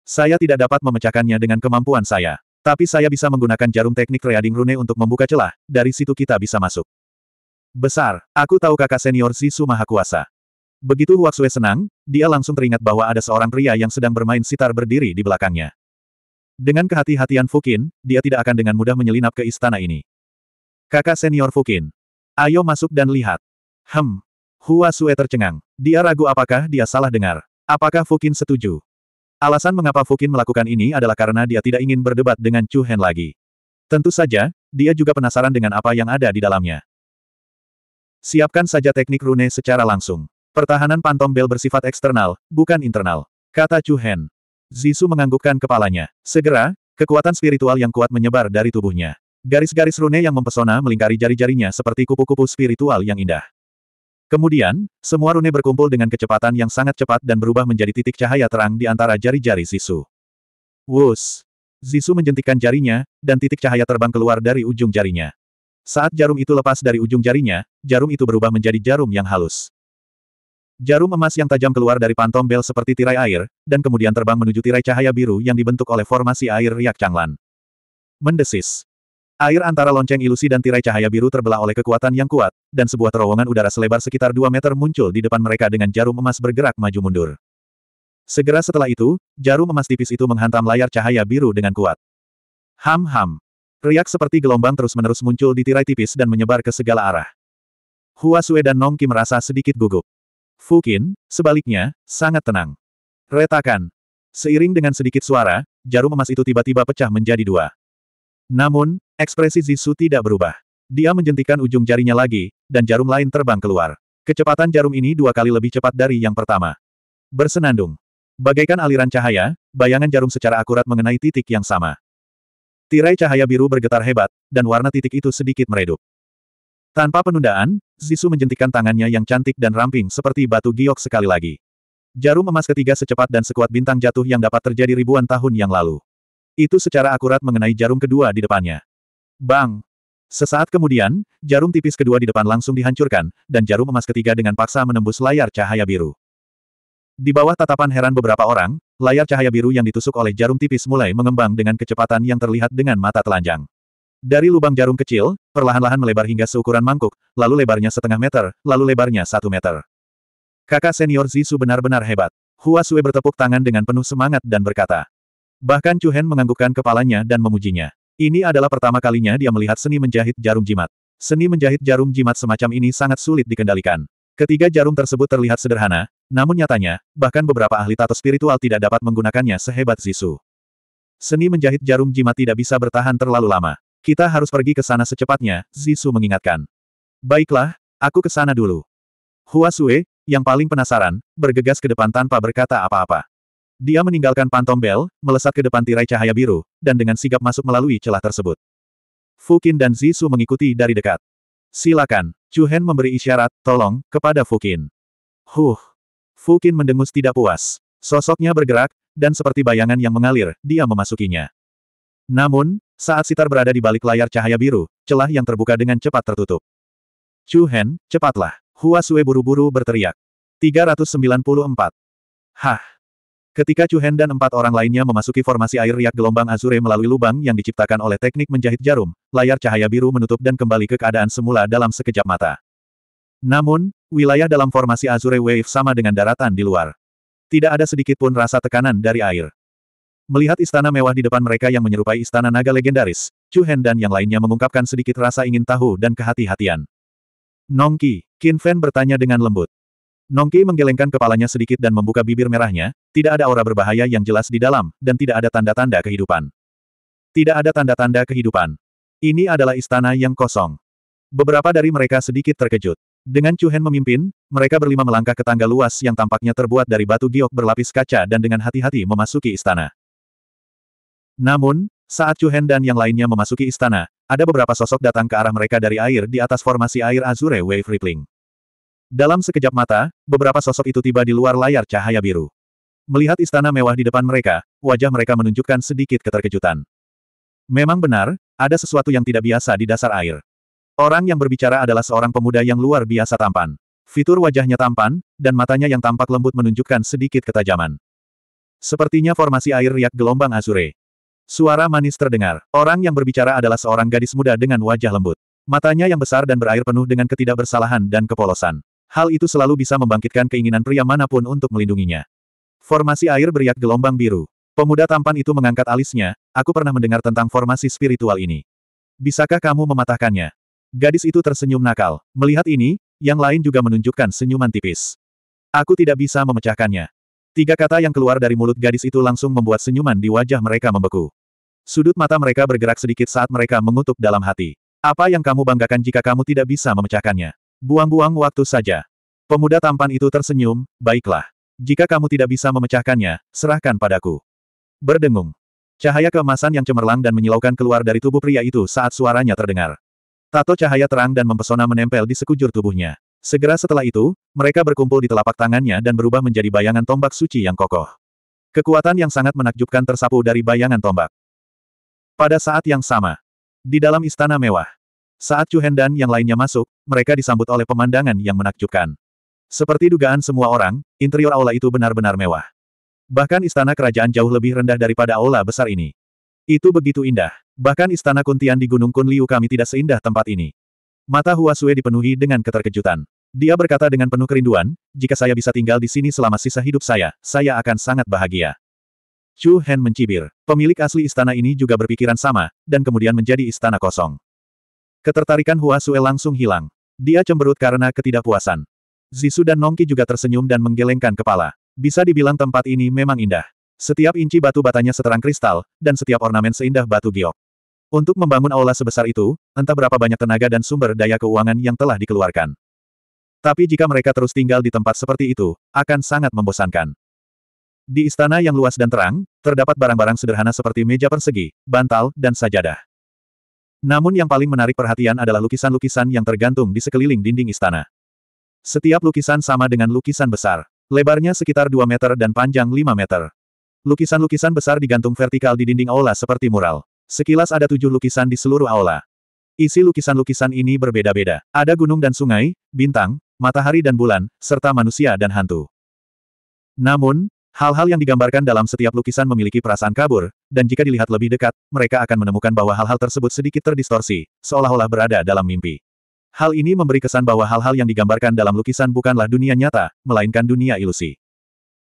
Saya tidak dapat memecahkannya dengan kemampuan saya. Tapi saya bisa menggunakan jarum teknik Reading Rune untuk membuka celah, dari situ kita bisa masuk. Besar, aku tahu kakak senior Sisu Maha Kuasa. Begitu Huaxue senang, dia langsung teringat bahwa ada seorang pria yang sedang bermain sitar berdiri di belakangnya. Dengan kehati-hatian Fukin, dia tidak akan dengan mudah menyelinap ke istana ini. Kakak senior Fukin. Ayo masuk dan lihat. Hem. Huaxue tercengang. Dia ragu apakah dia salah dengar. Apakah Fukin setuju? Alasan mengapa Fukin melakukan ini adalah karena dia tidak ingin berdebat dengan Chu Hen lagi. Tentu saja, dia juga penasaran dengan apa yang ada di dalamnya. Siapkan saja teknik rune secara langsung. Pertahanan Pantom Bell bersifat eksternal, bukan internal. Kata Chu Hen. Zisu menganggukkan kepalanya. Segera, kekuatan spiritual yang kuat menyebar dari tubuhnya. Garis-garis rune yang mempesona melingkari jari-jarinya seperti kupu-kupu spiritual yang indah. Kemudian, semua rune berkumpul dengan kecepatan yang sangat cepat dan berubah menjadi titik cahaya terang di antara jari-jari Zisu. Wus! Zisu menjentikan jarinya, dan titik cahaya terbang keluar dari ujung jarinya. Saat jarum itu lepas dari ujung jarinya, jarum itu berubah menjadi jarum yang halus. Jarum emas yang tajam keluar dari pantom bel seperti tirai air, dan kemudian terbang menuju tirai cahaya biru yang dibentuk oleh formasi air riak canglan. Mendesis. Air antara lonceng ilusi dan tirai cahaya biru terbelah oleh kekuatan yang kuat, dan sebuah terowongan udara selebar sekitar 2 meter muncul di depan mereka dengan jarum emas bergerak maju mundur. Segera setelah itu, jarum emas tipis itu menghantam layar cahaya biru dengan kuat. Ham-ham. Riak seperti gelombang terus-menerus muncul di tirai tipis dan menyebar ke segala arah. Hua Sue dan Nong Ki merasa sedikit gugup. Fukin, sebaliknya, sangat tenang. Retakan. Seiring dengan sedikit suara, jarum emas itu tiba-tiba pecah menjadi dua. Namun, ekspresi Zisu tidak berubah. Dia menjentikan ujung jarinya lagi, dan jarum lain terbang keluar. Kecepatan jarum ini dua kali lebih cepat dari yang pertama. Bersenandung. Bagaikan aliran cahaya, bayangan jarum secara akurat mengenai titik yang sama. Tirai cahaya biru bergetar hebat, dan warna titik itu sedikit meredup. Tanpa penundaan, Zisu menjentikan tangannya yang cantik dan ramping seperti batu giok sekali lagi. Jarum emas ketiga secepat dan sekuat bintang jatuh yang dapat terjadi ribuan tahun yang lalu. Itu secara akurat mengenai jarum kedua di depannya. Bang! Sesaat kemudian, jarum tipis kedua di depan langsung dihancurkan, dan jarum emas ketiga dengan paksa menembus layar cahaya biru. Di bawah tatapan heran beberapa orang, layar cahaya biru yang ditusuk oleh jarum tipis mulai mengembang dengan kecepatan yang terlihat dengan mata telanjang. Dari lubang jarum kecil, perlahan-lahan melebar hingga seukuran mangkuk, lalu lebarnya setengah meter, lalu lebarnya satu meter. Kakak senior Zisu benar-benar hebat. Hua Sui bertepuk tangan dengan penuh semangat dan berkata, Bahkan Chu Hen menganggukkan kepalanya dan memujinya. Ini adalah pertama kalinya dia melihat seni menjahit jarum jimat. Seni menjahit jarum jimat semacam ini sangat sulit dikendalikan. Ketiga jarum tersebut terlihat sederhana, namun nyatanya, bahkan beberapa ahli tato spiritual tidak dapat menggunakannya sehebat Zisu. Seni menjahit jarum jimat tidak bisa bertahan terlalu lama. Kita harus pergi ke sana secepatnya, Zisu mengingatkan. Baiklah, aku ke sana dulu. Hua Sue, yang paling penasaran, bergegas ke depan tanpa berkata apa-apa. Dia meninggalkan pantom bel, melesat ke depan tirai cahaya biru, dan dengan sigap masuk melalui celah tersebut. Fukin dan Zisu mengikuti dari dekat. Silakan, Chu Hen memberi isyarat, tolong, kepada Fukin. Huh. Fukin mendengus tidak puas. Sosoknya bergerak, dan seperti bayangan yang mengalir, dia memasukinya. Namun, saat Sitar berada di balik layar cahaya biru, celah yang terbuka dengan cepat tertutup. Chu Hen, cepatlah. Hua Sue buru-buru berteriak. 394. Hah. Ketika Chu Han dan empat orang lainnya memasuki formasi air riak gelombang azure melalui lubang yang diciptakan oleh teknik menjahit jarum, layar cahaya biru menutup dan kembali ke keadaan semula dalam sekejap mata. Namun, wilayah dalam formasi azure wave sama dengan daratan di luar. Tidak ada sedikit pun rasa tekanan dari air. Melihat istana mewah di depan mereka yang menyerupai istana naga legendaris, Chu Han dan yang lainnya mengungkapkan sedikit rasa ingin tahu dan kehati-hatian. Nongki, Qin Fan bertanya dengan lembut. Nongki menggelengkan kepalanya sedikit dan membuka bibir merahnya, tidak ada aura berbahaya yang jelas di dalam, dan tidak ada tanda-tanda kehidupan. Tidak ada tanda-tanda kehidupan. Ini adalah istana yang kosong. Beberapa dari mereka sedikit terkejut. Dengan Chuhen memimpin, mereka berlima melangkah ke tangga luas yang tampaknya terbuat dari batu giok berlapis kaca dan dengan hati-hati memasuki istana. Namun, saat Chuhen dan yang lainnya memasuki istana, ada beberapa sosok datang ke arah mereka dari air di atas formasi air Azure Wave Rippling. Dalam sekejap mata, beberapa sosok itu tiba di luar layar cahaya biru. Melihat istana mewah di depan mereka, wajah mereka menunjukkan sedikit keterkejutan. Memang benar, ada sesuatu yang tidak biasa di dasar air. Orang yang berbicara adalah seorang pemuda yang luar biasa tampan. Fitur wajahnya tampan, dan matanya yang tampak lembut menunjukkan sedikit ketajaman. Sepertinya formasi air riak gelombang Azure. Suara manis terdengar. Orang yang berbicara adalah seorang gadis muda dengan wajah lembut. Matanya yang besar dan berair penuh dengan ketidakbersalahan dan kepolosan. Hal itu selalu bisa membangkitkan keinginan pria manapun untuk melindunginya. Formasi air beriak gelombang biru. Pemuda tampan itu mengangkat alisnya, aku pernah mendengar tentang formasi spiritual ini. Bisakah kamu mematahkannya? Gadis itu tersenyum nakal. Melihat ini, yang lain juga menunjukkan senyuman tipis. Aku tidak bisa memecahkannya. Tiga kata yang keluar dari mulut gadis itu langsung membuat senyuman di wajah mereka membeku. Sudut mata mereka bergerak sedikit saat mereka mengutuk dalam hati. Apa yang kamu banggakan jika kamu tidak bisa memecahkannya? Buang-buang waktu saja. Pemuda tampan itu tersenyum, baiklah. Jika kamu tidak bisa memecahkannya, serahkan padaku. Berdengung. Cahaya keemasan yang cemerlang dan menyilaukan keluar dari tubuh pria itu saat suaranya terdengar. Tato cahaya terang dan mempesona menempel di sekujur tubuhnya. Segera setelah itu, mereka berkumpul di telapak tangannya dan berubah menjadi bayangan tombak suci yang kokoh. Kekuatan yang sangat menakjubkan tersapu dari bayangan tombak. Pada saat yang sama, di dalam istana mewah, saat Chu Hen dan yang lainnya masuk, mereka disambut oleh pemandangan yang menakjubkan. Seperti dugaan semua orang, interior aula itu benar-benar mewah. Bahkan istana kerajaan jauh lebih rendah daripada aula besar ini. Itu begitu indah. Bahkan istana Kuntian di Gunung Kunliu kami tidak seindah tempat ini. Mata Hua dipenuhi dengan keterkejutan. Dia berkata dengan penuh kerinduan, jika saya bisa tinggal di sini selama sisa hidup saya, saya akan sangat bahagia. Chu Hen mencibir. Pemilik asli istana ini juga berpikiran sama, dan kemudian menjadi istana kosong. Ketertarikan Hua Sue langsung hilang. Dia cemberut karena ketidakpuasan. Zisu dan Nongki juga tersenyum dan menggelengkan kepala. Bisa dibilang tempat ini memang indah. Setiap inci batu batanya seterang kristal, dan setiap ornamen seindah batu giok. Untuk membangun aula sebesar itu, entah berapa banyak tenaga dan sumber daya keuangan yang telah dikeluarkan. Tapi jika mereka terus tinggal di tempat seperti itu, akan sangat membosankan. Di istana yang luas dan terang, terdapat barang-barang sederhana seperti meja persegi, bantal, dan sajadah. Namun yang paling menarik perhatian adalah lukisan-lukisan yang tergantung di sekeliling dinding istana. Setiap lukisan sama dengan lukisan besar. Lebarnya sekitar 2 meter dan panjang 5 meter. Lukisan-lukisan besar digantung vertikal di dinding aula seperti mural. Sekilas ada tujuh lukisan di seluruh aula. Isi lukisan-lukisan ini berbeda-beda. Ada gunung dan sungai, bintang, matahari dan bulan, serta manusia dan hantu. Namun, hal-hal yang digambarkan dalam setiap lukisan memiliki perasaan kabur, dan jika dilihat lebih dekat, mereka akan menemukan bahwa hal-hal tersebut sedikit terdistorsi, seolah-olah berada dalam mimpi. Hal ini memberi kesan bahwa hal-hal yang digambarkan dalam lukisan bukanlah dunia nyata, melainkan dunia ilusi.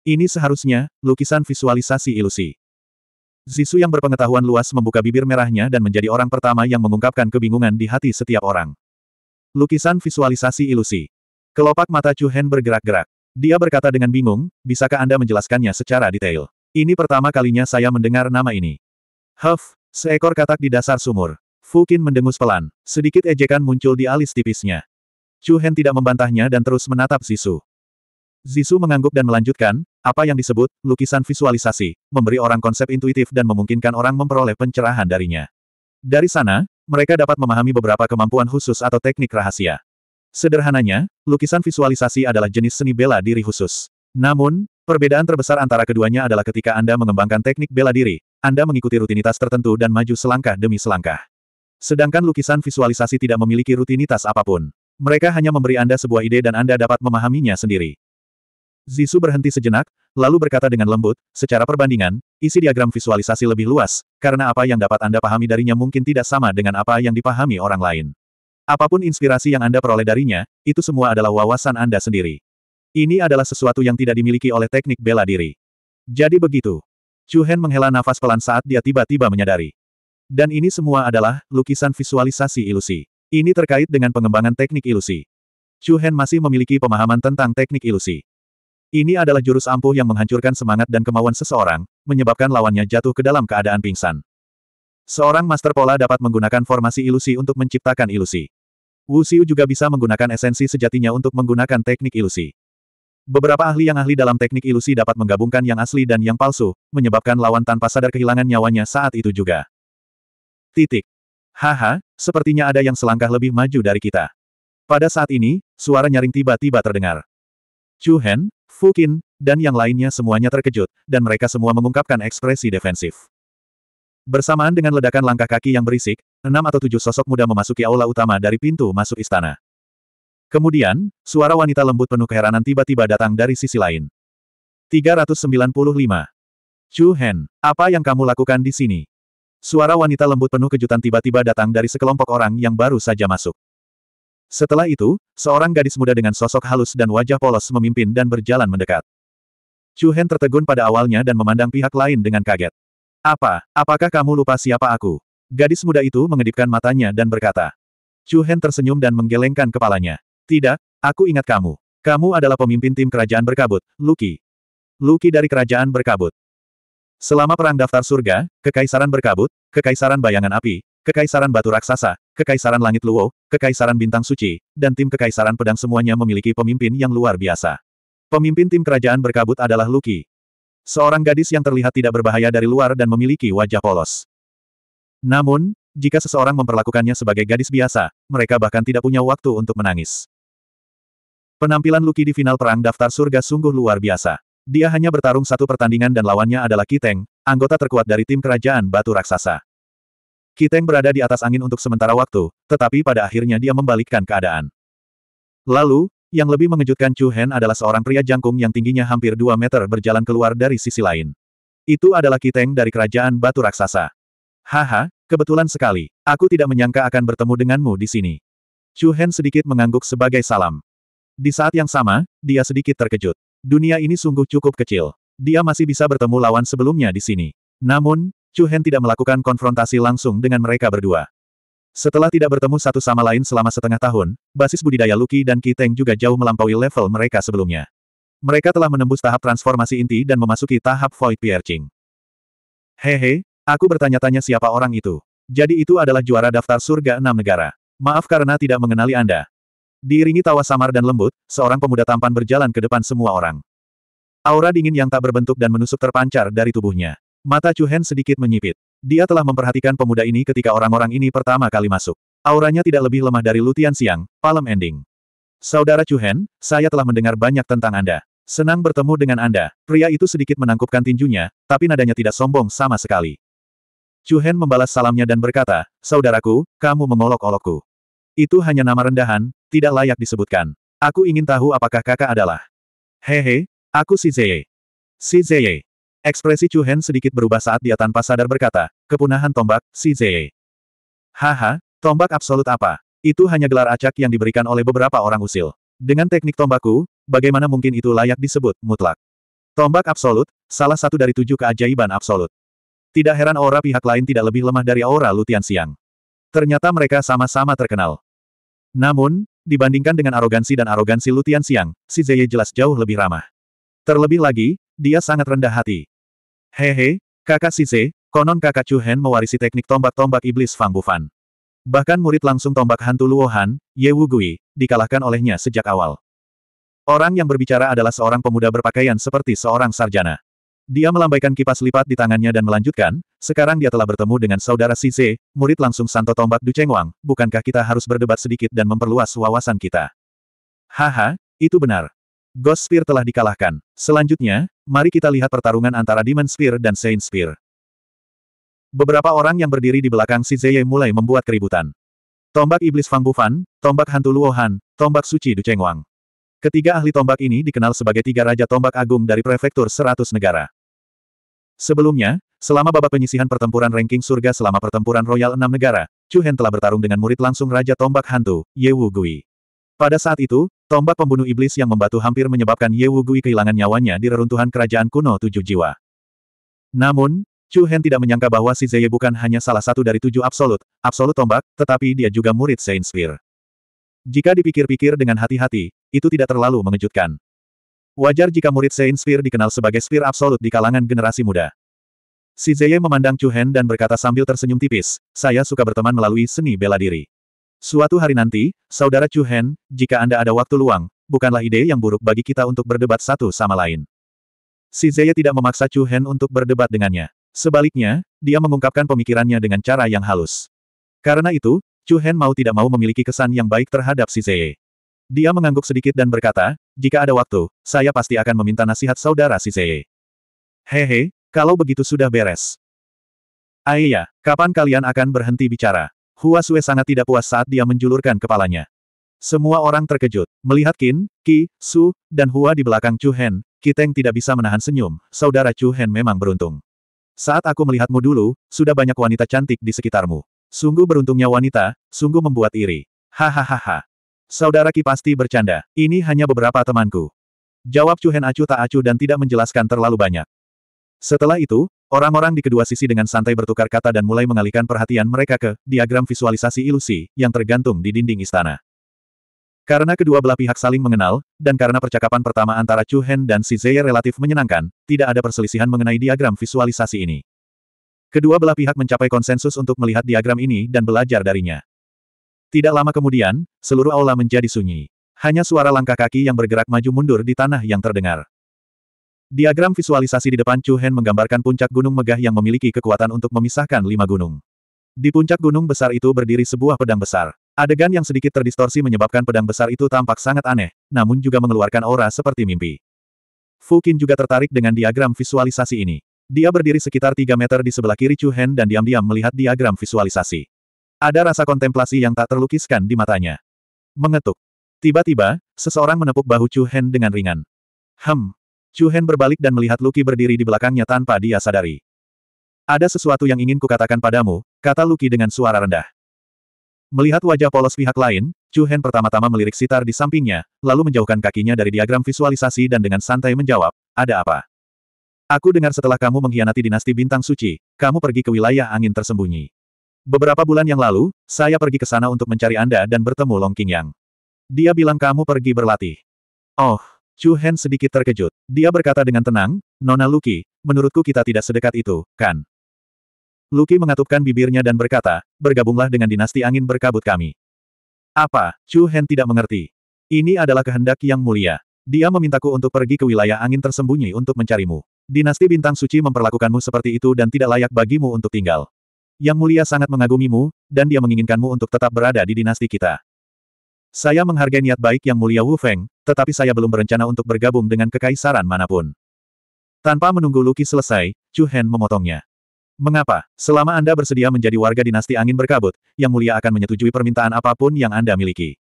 Ini seharusnya, lukisan visualisasi ilusi. Zisu yang berpengetahuan luas membuka bibir merahnya dan menjadi orang pertama yang mengungkapkan kebingungan di hati setiap orang. Lukisan visualisasi ilusi. Kelopak mata Chu Hen bergerak-gerak. Dia berkata dengan bingung, bisakah Anda menjelaskannya secara detail? Ini pertama kalinya saya mendengar nama ini. Huff, seekor katak di dasar sumur. Fukin mendengus pelan, sedikit ejekan muncul di alis tipisnya. Chu Hen tidak membantahnya dan terus menatap Zisu. Zisu mengangguk dan melanjutkan, apa yang disebut, lukisan visualisasi, memberi orang konsep intuitif dan memungkinkan orang memperoleh pencerahan darinya. Dari sana, mereka dapat memahami beberapa kemampuan khusus atau teknik rahasia. Sederhananya, lukisan visualisasi adalah jenis seni bela diri khusus. Namun, Perbedaan terbesar antara keduanya adalah ketika Anda mengembangkan teknik bela diri, Anda mengikuti rutinitas tertentu dan maju selangkah demi selangkah. Sedangkan lukisan visualisasi tidak memiliki rutinitas apapun. Mereka hanya memberi Anda sebuah ide dan Anda dapat memahaminya sendiri. Zisu berhenti sejenak, lalu berkata dengan lembut, secara perbandingan, isi diagram visualisasi lebih luas, karena apa yang dapat Anda pahami darinya mungkin tidak sama dengan apa yang dipahami orang lain. Apapun inspirasi yang Anda peroleh darinya, itu semua adalah wawasan Anda sendiri. Ini adalah sesuatu yang tidak dimiliki oleh teknik bela diri. Jadi begitu. Chu Hen menghela nafas pelan saat dia tiba-tiba menyadari. Dan ini semua adalah lukisan visualisasi ilusi. Ini terkait dengan pengembangan teknik ilusi. Chu Hen masih memiliki pemahaman tentang teknik ilusi. Ini adalah jurus ampuh yang menghancurkan semangat dan kemauan seseorang, menyebabkan lawannya jatuh ke dalam keadaan pingsan. Seorang master pola dapat menggunakan formasi ilusi untuk menciptakan ilusi. Wu Xiu juga bisa menggunakan esensi sejatinya untuk menggunakan teknik ilusi. Beberapa ahli yang ahli dalam teknik ilusi dapat menggabungkan yang asli dan yang palsu, menyebabkan lawan tanpa sadar kehilangan nyawanya saat itu juga. Titik. Haha, sepertinya ada yang selangkah lebih maju dari kita. Pada saat ini, suara nyaring tiba-tiba terdengar. Chu Hen, Fukin, dan yang lainnya semuanya terkejut, dan mereka semua mengungkapkan ekspresi defensif. Bersamaan dengan ledakan langkah kaki yang berisik, enam atau tujuh sosok muda memasuki aula utama dari pintu masuk istana. Kemudian, suara wanita lembut penuh keheranan tiba-tiba datang dari sisi lain. 395. Chu Hen, apa yang kamu lakukan di sini? Suara wanita lembut penuh kejutan tiba-tiba datang dari sekelompok orang yang baru saja masuk. Setelah itu, seorang gadis muda dengan sosok halus dan wajah polos memimpin dan berjalan mendekat. Chu Hen tertegun pada awalnya dan memandang pihak lain dengan kaget. Apa, apakah kamu lupa siapa aku? Gadis muda itu mengedipkan matanya dan berkata. Chu Hen tersenyum dan menggelengkan kepalanya. Tidak, aku ingat kamu. Kamu adalah pemimpin tim kerajaan berkabut, Luki. Luki dari kerajaan berkabut. Selama perang daftar surga, kekaisaran berkabut, kekaisaran bayangan api, kekaisaran batu raksasa, kekaisaran langit luo, kekaisaran bintang suci, dan tim kekaisaran pedang semuanya memiliki pemimpin yang luar biasa. Pemimpin tim kerajaan berkabut adalah Luki. Seorang gadis yang terlihat tidak berbahaya dari luar dan memiliki wajah polos. Namun, jika seseorang memperlakukannya sebagai gadis biasa, mereka bahkan tidak punya waktu untuk menangis. Penampilan Luki di final perang daftar surga sungguh luar biasa. Dia hanya bertarung satu pertandingan dan lawannya adalah Kiteng, anggota terkuat dari tim kerajaan batu raksasa. Kiteng berada di atas angin untuk sementara waktu, tetapi pada akhirnya dia membalikkan keadaan. Lalu, yang lebih mengejutkan Chu Hen adalah seorang pria jangkung yang tingginya hampir 2 meter berjalan keluar dari sisi lain. Itu adalah Kiteng dari kerajaan batu raksasa. Haha, kebetulan sekali. Aku tidak menyangka akan bertemu denganmu di sini. Chu Hen sedikit mengangguk sebagai salam. Di saat yang sama, dia sedikit terkejut. Dunia ini sungguh cukup kecil. Dia masih bisa bertemu lawan sebelumnya di sini. Namun, Chu Hen tidak melakukan konfrontasi langsung dengan mereka berdua. Setelah tidak bertemu satu sama lain selama setengah tahun, basis budidaya Luki dan Kiteng juga jauh melampaui level mereka sebelumnya. Mereka telah menembus tahap transformasi inti dan memasuki tahap Void Piercing. Hehe, aku bertanya-tanya siapa orang itu. Jadi itu adalah juara daftar surga enam negara. Maaf karena tidak mengenali Anda. Diiringi tawa samar dan lembut, seorang pemuda tampan berjalan ke depan semua orang. Aura dingin yang tak berbentuk dan menusuk terpancar dari tubuhnya. Mata Chu Hen sedikit menyipit. Dia telah memperhatikan pemuda ini ketika orang-orang ini pertama kali masuk. Auranya tidak lebih lemah dari Lutian Siang, Palem Ending. Saudara Chu Hen, saya telah mendengar banyak tentang Anda. Senang bertemu dengan Anda. Pria itu sedikit menangkupkan tinjunya, tapi nadanya tidak sombong sama sekali. Chu Hen membalas salamnya dan berkata, Saudaraku, kamu mengolok-olokku. Itu hanya nama rendahan, tidak layak disebutkan. Aku ingin tahu apakah kakak adalah. Hehe, aku si Zeye. Si Zeye. Ekspresi Chu Hen sedikit berubah saat dia tanpa sadar berkata, kepunahan tombak, si Zeye. Haha, tombak absolut apa? Itu hanya gelar acak yang diberikan oleh beberapa orang usil. Dengan teknik tombakku, bagaimana mungkin itu layak disebut, mutlak. Tombak absolut, salah satu dari tujuh keajaiban absolut. Tidak heran aura pihak lain tidak lebih lemah dari aura Lutian Siang. Ternyata mereka sama-sama terkenal. Namun, dibandingkan dengan arogansi dan arogansi Lutian Siang, si Zeye jelas jauh lebih ramah. Terlebih lagi, dia sangat rendah hati. Hehe, kakak si Zeye, konon kakak Chu Hen mewarisi teknik tombak-tombak iblis Fang Bufan. Bahkan murid langsung tombak hantu Luohan, Ye Wu Gui, dikalahkan olehnya sejak awal. Orang yang berbicara adalah seorang pemuda berpakaian seperti seorang sarjana. Dia melambaikan kipas lipat di tangannya dan melanjutkan, sekarang dia telah bertemu dengan saudara Ze, murid langsung Santo Tombak Du Wang, bukankah kita harus berdebat sedikit dan memperluas wawasan kita? Haha, itu benar. Ghost Spear telah dikalahkan. Selanjutnya, mari kita lihat pertarungan antara Demon Spear dan Saint Spear. Beberapa orang yang berdiri di belakang si Zeye mulai membuat keributan. Tombak Iblis Fang Bufan, Tombak Hantu Luohan, Tombak Suci Du Wang. Ketiga ahli tombak ini dikenal sebagai tiga raja tombak agung dari prefektur seratus negara. Sebelumnya, selama babak penyisihan pertempuran ranking surga selama pertempuran Royal Enam Negara, Chu Hen telah bertarung dengan murid langsung Raja Tombak Hantu, Ye Wu Gui. Pada saat itu, tombak pembunuh iblis yang membatu hampir menyebabkan Ye Wu Gui kehilangan nyawanya di reruntuhan kerajaan kuno tujuh jiwa. Namun, Chu Hen tidak menyangka bahwa si Zeye bukan hanya salah satu dari tujuh absolut, absolut tombak, tetapi dia juga murid Saint Spear. Jika dipikir-pikir dengan hati-hati, itu tidak terlalu mengejutkan. Wajar jika murid Saint Spear dikenal sebagai Spear Absolut di kalangan generasi muda. Si Zeye memandang Chu Hen dan berkata sambil tersenyum tipis, saya suka berteman melalui seni bela diri. Suatu hari nanti, Saudara Chu Hen, jika Anda ada waktu luang, bukanlah ide yang buruk bagi kita untuk berdebat satu sama lain. Si Zeye tidak memaksa Chu Hen untuk berdebat dengannya. Sebaliknya, dia mengungkapkan pemikirannya dengan cara yang halus. Karena itu, Chu Hen mau tidak mau memiliki kesan yang baik terhadap si Zeye. Dia mengangguk sedikit dan berkata, jika ada waktu, saya pasti akan meminta nasihat saudara si Siseye. Hehe, kalau begitu sudah beres. Ayah, iya, kapan kalian akan berhenti bicara? Hua Sue sangat tidak puas saat dia menjulurkan kepalanya. Semua orang terkejut, melihat Qin, Qi, Su, dan Hua di belakang Chu Hen, Kiteng tidak bisa menahan senyum, saudara Chu Hen memang beruntung. Saat aku melihatmu dulu, sudah banyak wanita cantik di sekitarmu. Sungguh beruntungnya wanita, sungguh membuat iri. Hahaha. Saudara Ki pasti bercanda. Ini hanya beberapa temanku. Jawab Chu Hen acuh tak acuh dan tidak menjelaskan terlalu banyak. Setelah itu, orang-orang di kedua sisi dengan santai bertukar kata dan mulai mengalihkan perhatian mereka ke diagram visualisasi ilusi yang tergantung di dinding istana. Karena kedua belah pihak saling mengenal, dan karena percakapan pertama antara Chu Hen dan Si Zeye relatif menyenangkan, tidak ada perselisihan mengenai diagram visualisasi ini. Kedua belah pihak mencapai konsensus untuk melihat diagram ini dan belajar darinya. Tidak lama kemudian, seluruh aula menjadi sunyi. Hanya suara langkah kaki yang bergerak maju mundur di tanah yang terdengar. Diagram visualisasi di depan Chu Hen menggambarkan puncak gunung megah yang memiliki kekuatan untuk memisahkan lima gunung. Di puncak gunung besar itu berdiri sebuah pedang besar. Adegan yang sedikit terdistorsi menyebabkan pedang besar itu tampak sangat aneh, namun juga mengeluarkan aura seperti mimpi. Fu Qin juga tertarik dengan diagram visualisasi ini. Dia berdiri sekitar 3 meter di sebelah kiri Chu Hen dan diam-diam melihat diagram visualisasi. Ada rasa kontemplasi yang tak terlukiskan di matanya. Mengetuk. Tiba-tiba, seseorang menepuk bahu Chu Hen dengan ringan. Hem. Chu Hen berbalik dan melihat Luki berdiri di belakangnya tanpa dia sadari. Ada sesuatu yang ingin kukatakan padamu, kata Luki dengan suara rendah. Melihat wajah polos pihak lain, Chu Hen pertama-tama melirik sitar di sampingnya, lalu menjauhkan kakinya dari diagram visualisasi dan dengan santai menjawab, ada apa? Aku dengar setelah kamu mengkhianati dinasti bintang suci, kamu pergi ke wilayah angin tersembunyi. Beberapa bulan yang lalu, saya pergi ke sana untuk mencari Anda dan bertemu Long King Yang. Dia bilang kamu pergi berlatih. Oh, Chu Hen sedikit terkejut. Dia berkata dengan tenang, Nona Luki, menurutku kita tidak sedekat itu, kan? Luki mengatupkan bibirnya dan berkata, bergabunglah dengan dinasti angin berkabut kami. Apa? Chu Hen tidak mengerti. Ini adalah kehendak yang mulia. Dia memintaku untuk pergi ke wilayah angin tersembunyi untuk mencarimu. Dinasti Bintang Suci memperlakukanmu seperti itu dan tidak layak bagimu untuk tinggal. Yang mulia sangat mengagumimu, dan dia menginginkanmu untuk tetap berada di dinasti kita. Saya menghargai niat baik yang mulia Wu Feng, tetapi saya belum berencana untuk bergabung dengan kekaisaran manapun. Tanpa menunggu Luki selesai, Chu Hen memotongnya. Mengapa? Selama Anda bersedia menjadi warga dinasti angin berkabut, yang mulia akan menyetujui permintaan apapun yang Anda miliki.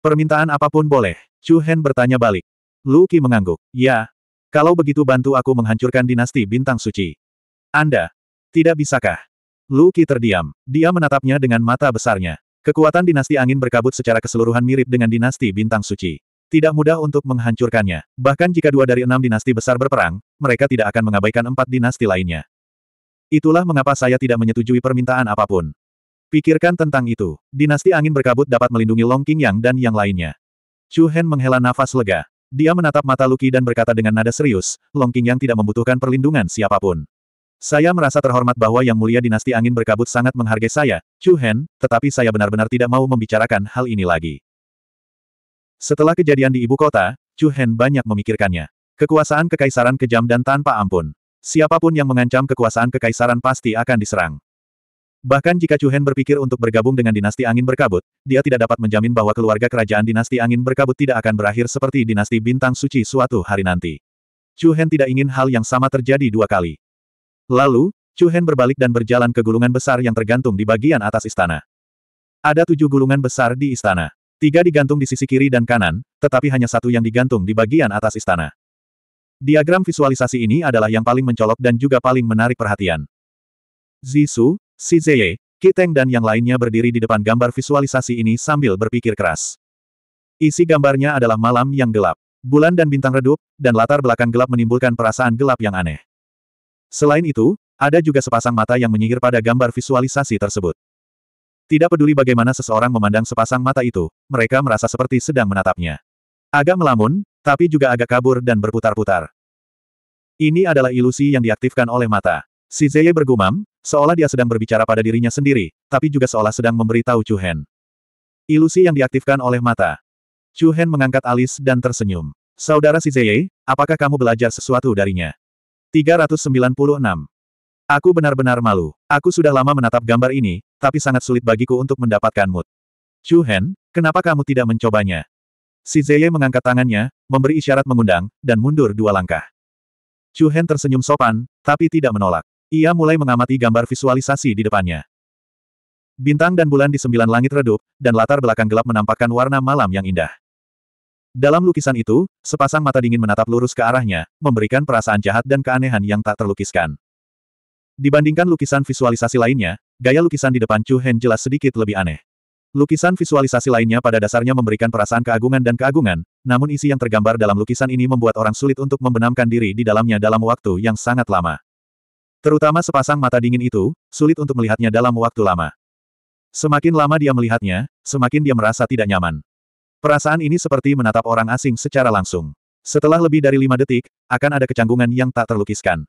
Permintaan apapun boleh, Chu Hen bertanya balik. Luki mengangguk, ya. Kalau begitu bantu aku menghancurkan dinasti bintang suci. Anda, tidak bisakah? Luki terdiam. Dia menatapnya dengan mata besarnya. Kekuatan dinasti angin berkabut secara keseluruhan mirip dengan dinasti bintang suci. Tidak mudah untuk menghancurkannya. Bahkan jika dua dari enam dinasti besar berperang, mereka tidak akan mengabaikan empat dinasti lainnya. Itulah mengapa saya tidak menyetujui permintaan apapun. Pikirkan tentang itu. Dinasti angin berkabut dapat melindungi Long King Yang dan yang lainnya. Chu Hen menghela nafas lega. Dia menatap mata Luki dan berkata dengan nada serius, Long King Yang tidak membutuhkan perlindungan siapapun. Saya merasa terhormat bahwa Yang Mulia Dinasti Angin Berkabut sangat menghargai saya, Chu Hen, tetapi saya benar-benar tidak mau membicarakan hal ini lagi. Setelah kejadian di ibu kota, Chu Hen banyak memikirkannya. Kekuasaan kekaisaran kejam dan tanpa ampun. Siapapun yang mengancam kekuasaan kekaisaran pasti akan diserang. Bahkan jika Chu Hen berpikir untuk bergabung dengan Dinasti Angin Berkabut, dia tidak dapat menjamin bahwa keluarga kerajaan Dinasti Angin Berkabut tidak akan berakhir seperti Dinasti Bintang Suci suatu hari nanti. Chu Hen tidak ingin hal yang sama terjadi dua kali. Lalu, Chu Hen berbalik dan berjalan ke gulungan besar yang tergantung di bagian atas istana. Ada tujuh gulungan besar di istana. Tiga digantung di sisi kiri dan kanan, tetapi hanya satu yang digantung di bagian atas istana. Diagram visualisasi ini adalah yang paling mencolok dan juga paling menarik perhatian. Zisu, Si Zeye, Kiteng dan yang lainnya berdiri di depan gambar visualisasi ini sambil berpikir keras. Isi gambarnya adalah malam yang gelap. Bulan dan bintang redup, dan latar belakang gelap menimbulkan perasaan gelap yang aneh. Selain itu, ada juga sepasang mata yang menyihir pada gambar visualisasi tersebut. Tidak peduli bagaimana seseorang memandang sepasang mata itu, mereka merasa seperti sedang menatapnya. Agak melamun, tapi juga agak kabur dan berputar-putar. Ini adalah ilusi yang diaktifkan oleh mata. Si Zeye bergumam, seolah dia sedang berbicara pada dirinya sendiri, tapi juga seolah sedang memberitahu Chu Hen. Ilusi yang diaktifkan oleh mata. Chu Hen mengangkat alis dan tersenyum. Saudara si Zeye, apakah kamu belajar sesuatu darinya? 396. Aku benar-benar malu. Aku sudah lama menatap gambar ini, tapi sangat sulit bagiku untuk mendapatkan mood. Chu Hen, kenapa kamu tidak mencobanya? Si Zeye mengangkat tangannya, memberi isyarat mengundang, dan mundur dua langkah. Chu Hen tersenyum sopan, tapi tidak menolak. Ia mulai mengamati gambar visualisasi di depannya. Bintang dan bulan di sembilan langit redup, dan latar belakang gelap menampakkan warna malam yang indah. Dalam lukisan itu, sepasang mata dingin menatap lurus ke arahnya, memberikan perasaan jahat dan keanehan yang tak terlukiskan. Dibandingkan lukisan visualisasi lainnya, gaya lukisan di depan Chu Hen jelas sedikit lebih aneh. Lukisan visualisasi lainnya pada dasarnya memberikan perasaan keagungan dan keagungan, namun isi yang tergambar dalam lukisan ini membuat orang sulit untuk membenamkan diri di dalamnya dalam waktu yang sangat lama. Terutama sepasang mata dingin itu, sulit untuk melihatnya dalam waktu lama. Semakin lama dia melihatnya, semakin dia merasa tidak nyaman. Perasaan ini seperti menatap orang asing secara langsung. Setelah lebih dari lima detik, akan ada kecanggungan yang tak terlukiskan.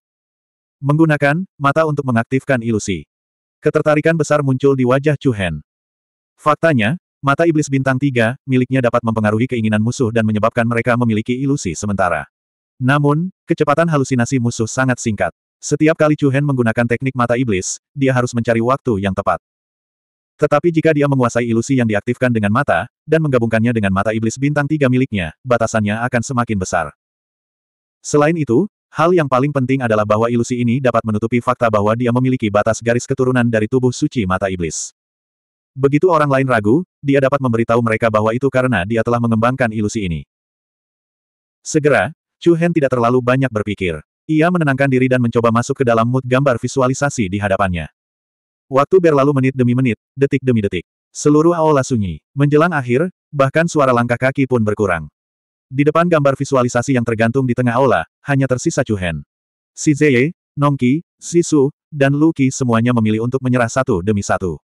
Menggunakan mata untuk mengaktifkan ilusi. Ketertarikan besar muncul di wajah Chu Hen. Faktanya, mata iblis bintang tiga miliknya dapat mempengaruhi keinginan musuh dan menyebabkan mereka memiliki ilusi sementara. Namun, kecepatan halusinasi musuh sangat singkat. Setiap kali Chu Hen menggunakan teknik mata iblis, dia harus mencari waktu yang tepat. Tetapi jika dia menguasai ilusi yang diaktifkan dengan mata, dan menggabungkannya dengan mata iblis bintang tiga miliknya, batasannya akan semakin besar. Selain itu, hal yang paling penting adalah bahwa ilusi ini dapat menutupi fakta bahwa dia memiliki batas garis keturunan dari tubuh suci mata iblis. Begitu orang lain ragu, dia dapat memberitahu mereka bahwa itu karena dia telah mengembangkan ilusi ini. Segera, Chu Hen tidak terlalu banyak berpikir. Ia menenangkan diri dan mencoba masuk ke dalam mood gambar visualisasi di hadapannya. Waktu berlalu menit demi menit, detik demi detik. Seluruh aula sunyi. Menjelang akhir, bahkan suara langkah kaki pun berkurang. Di depan gambar visualisasi yang tergantung di tengah aula, hanya tersisa Chuhen, Si Zeye, Nongki, Sisu, dan Luki semuanya memilih untuk menyerah satu demi satu.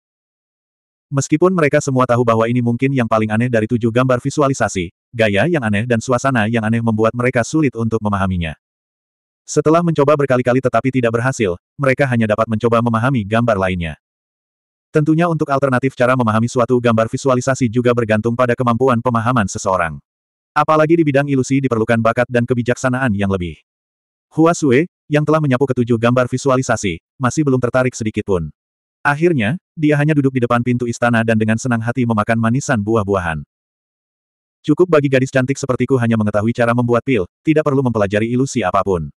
Meskipun mereka semua tahu bahwa ini mungkin yang paling aneh dari tujuh gambar visualisasi, gaya yang aneh dan suasana yang aneh membuat mereka sulit untuk memahaminya. Setelah mencoba berkali-kali tetapi tidak berhasil, mereka hanya dapat mencoba memahami gambar lainnya. Tentunya untuk alternatif cara memahami suatu gambar visualisasi juga bergantung pada kemampuan pemahaman seseorang. Apalagi di bidang ilusi diperlukan bakat dan kebijaksanaan yang lebih. Hua Sue, yang telah menyapu ketujuh gambar visualisasi, masih belum tertarik sedikitpun. Akhirnya, dia hanya duduk di depan pintu istana dan dengan senang hati memakan manisan buah-buahan. Cukup bagi gadis cantik sepertiku hanya mengetahui cara membuat pil, tidak perlu mempelajari ilusi apapun.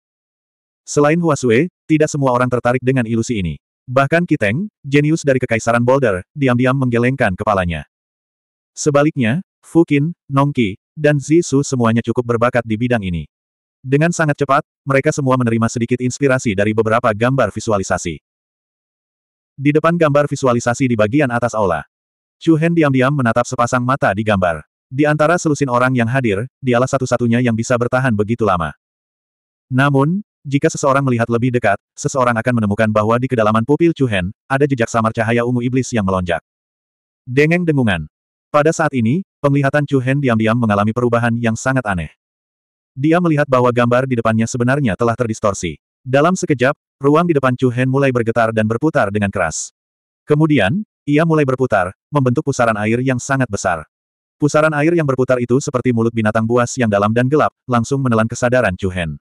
Selain Hua Sue, tidak semua orang tertarik dengan ilusi ini. Bahkan Kiteng, jenius dari Kekaisaran Boulder, diam-diam menggelengkan kepalanya. Sebaliknya, Fukin, Nongki, dan Zisu semuanya cukup berbakat di bidang ini. Dengan sangat cepat, mereka semua menerima sedikit inspirasi dari beberapa gambar visualisasi. Di depan gambar visualisasi di bagian atas aula, Chu Hen diam-diam menatap sepasang mata di gambar. Di antara selusin orang yang hadir, dialah satu-satunya yang bisa bertahan begitu lama. Namun, jika seseorang melihat lebih dekat, seseorang akan menemukan bahwa di kedalaman pupil Chuhen, ada jejak samar cahaya ungu iblis yang melonjak. Dengeng dengungan. Pada saat ini, penglihatan Chuhen diam-diam mengalami perubahan yang sangat aneh. Dia melihat bahwa gambar di depannya sebenarnya telah terdistorsi. Dalam sekejap, ruang di depan Chuhen mulai bergetar dan berputar dengan keras. Kemudian, ia mulai berputar, membentuk pusaran air yang sangat besar. Pusaran air yang berputar itu seperti mulut binatang buas yang dalam dan gelap, langsung menelan kesadaran Chuhen.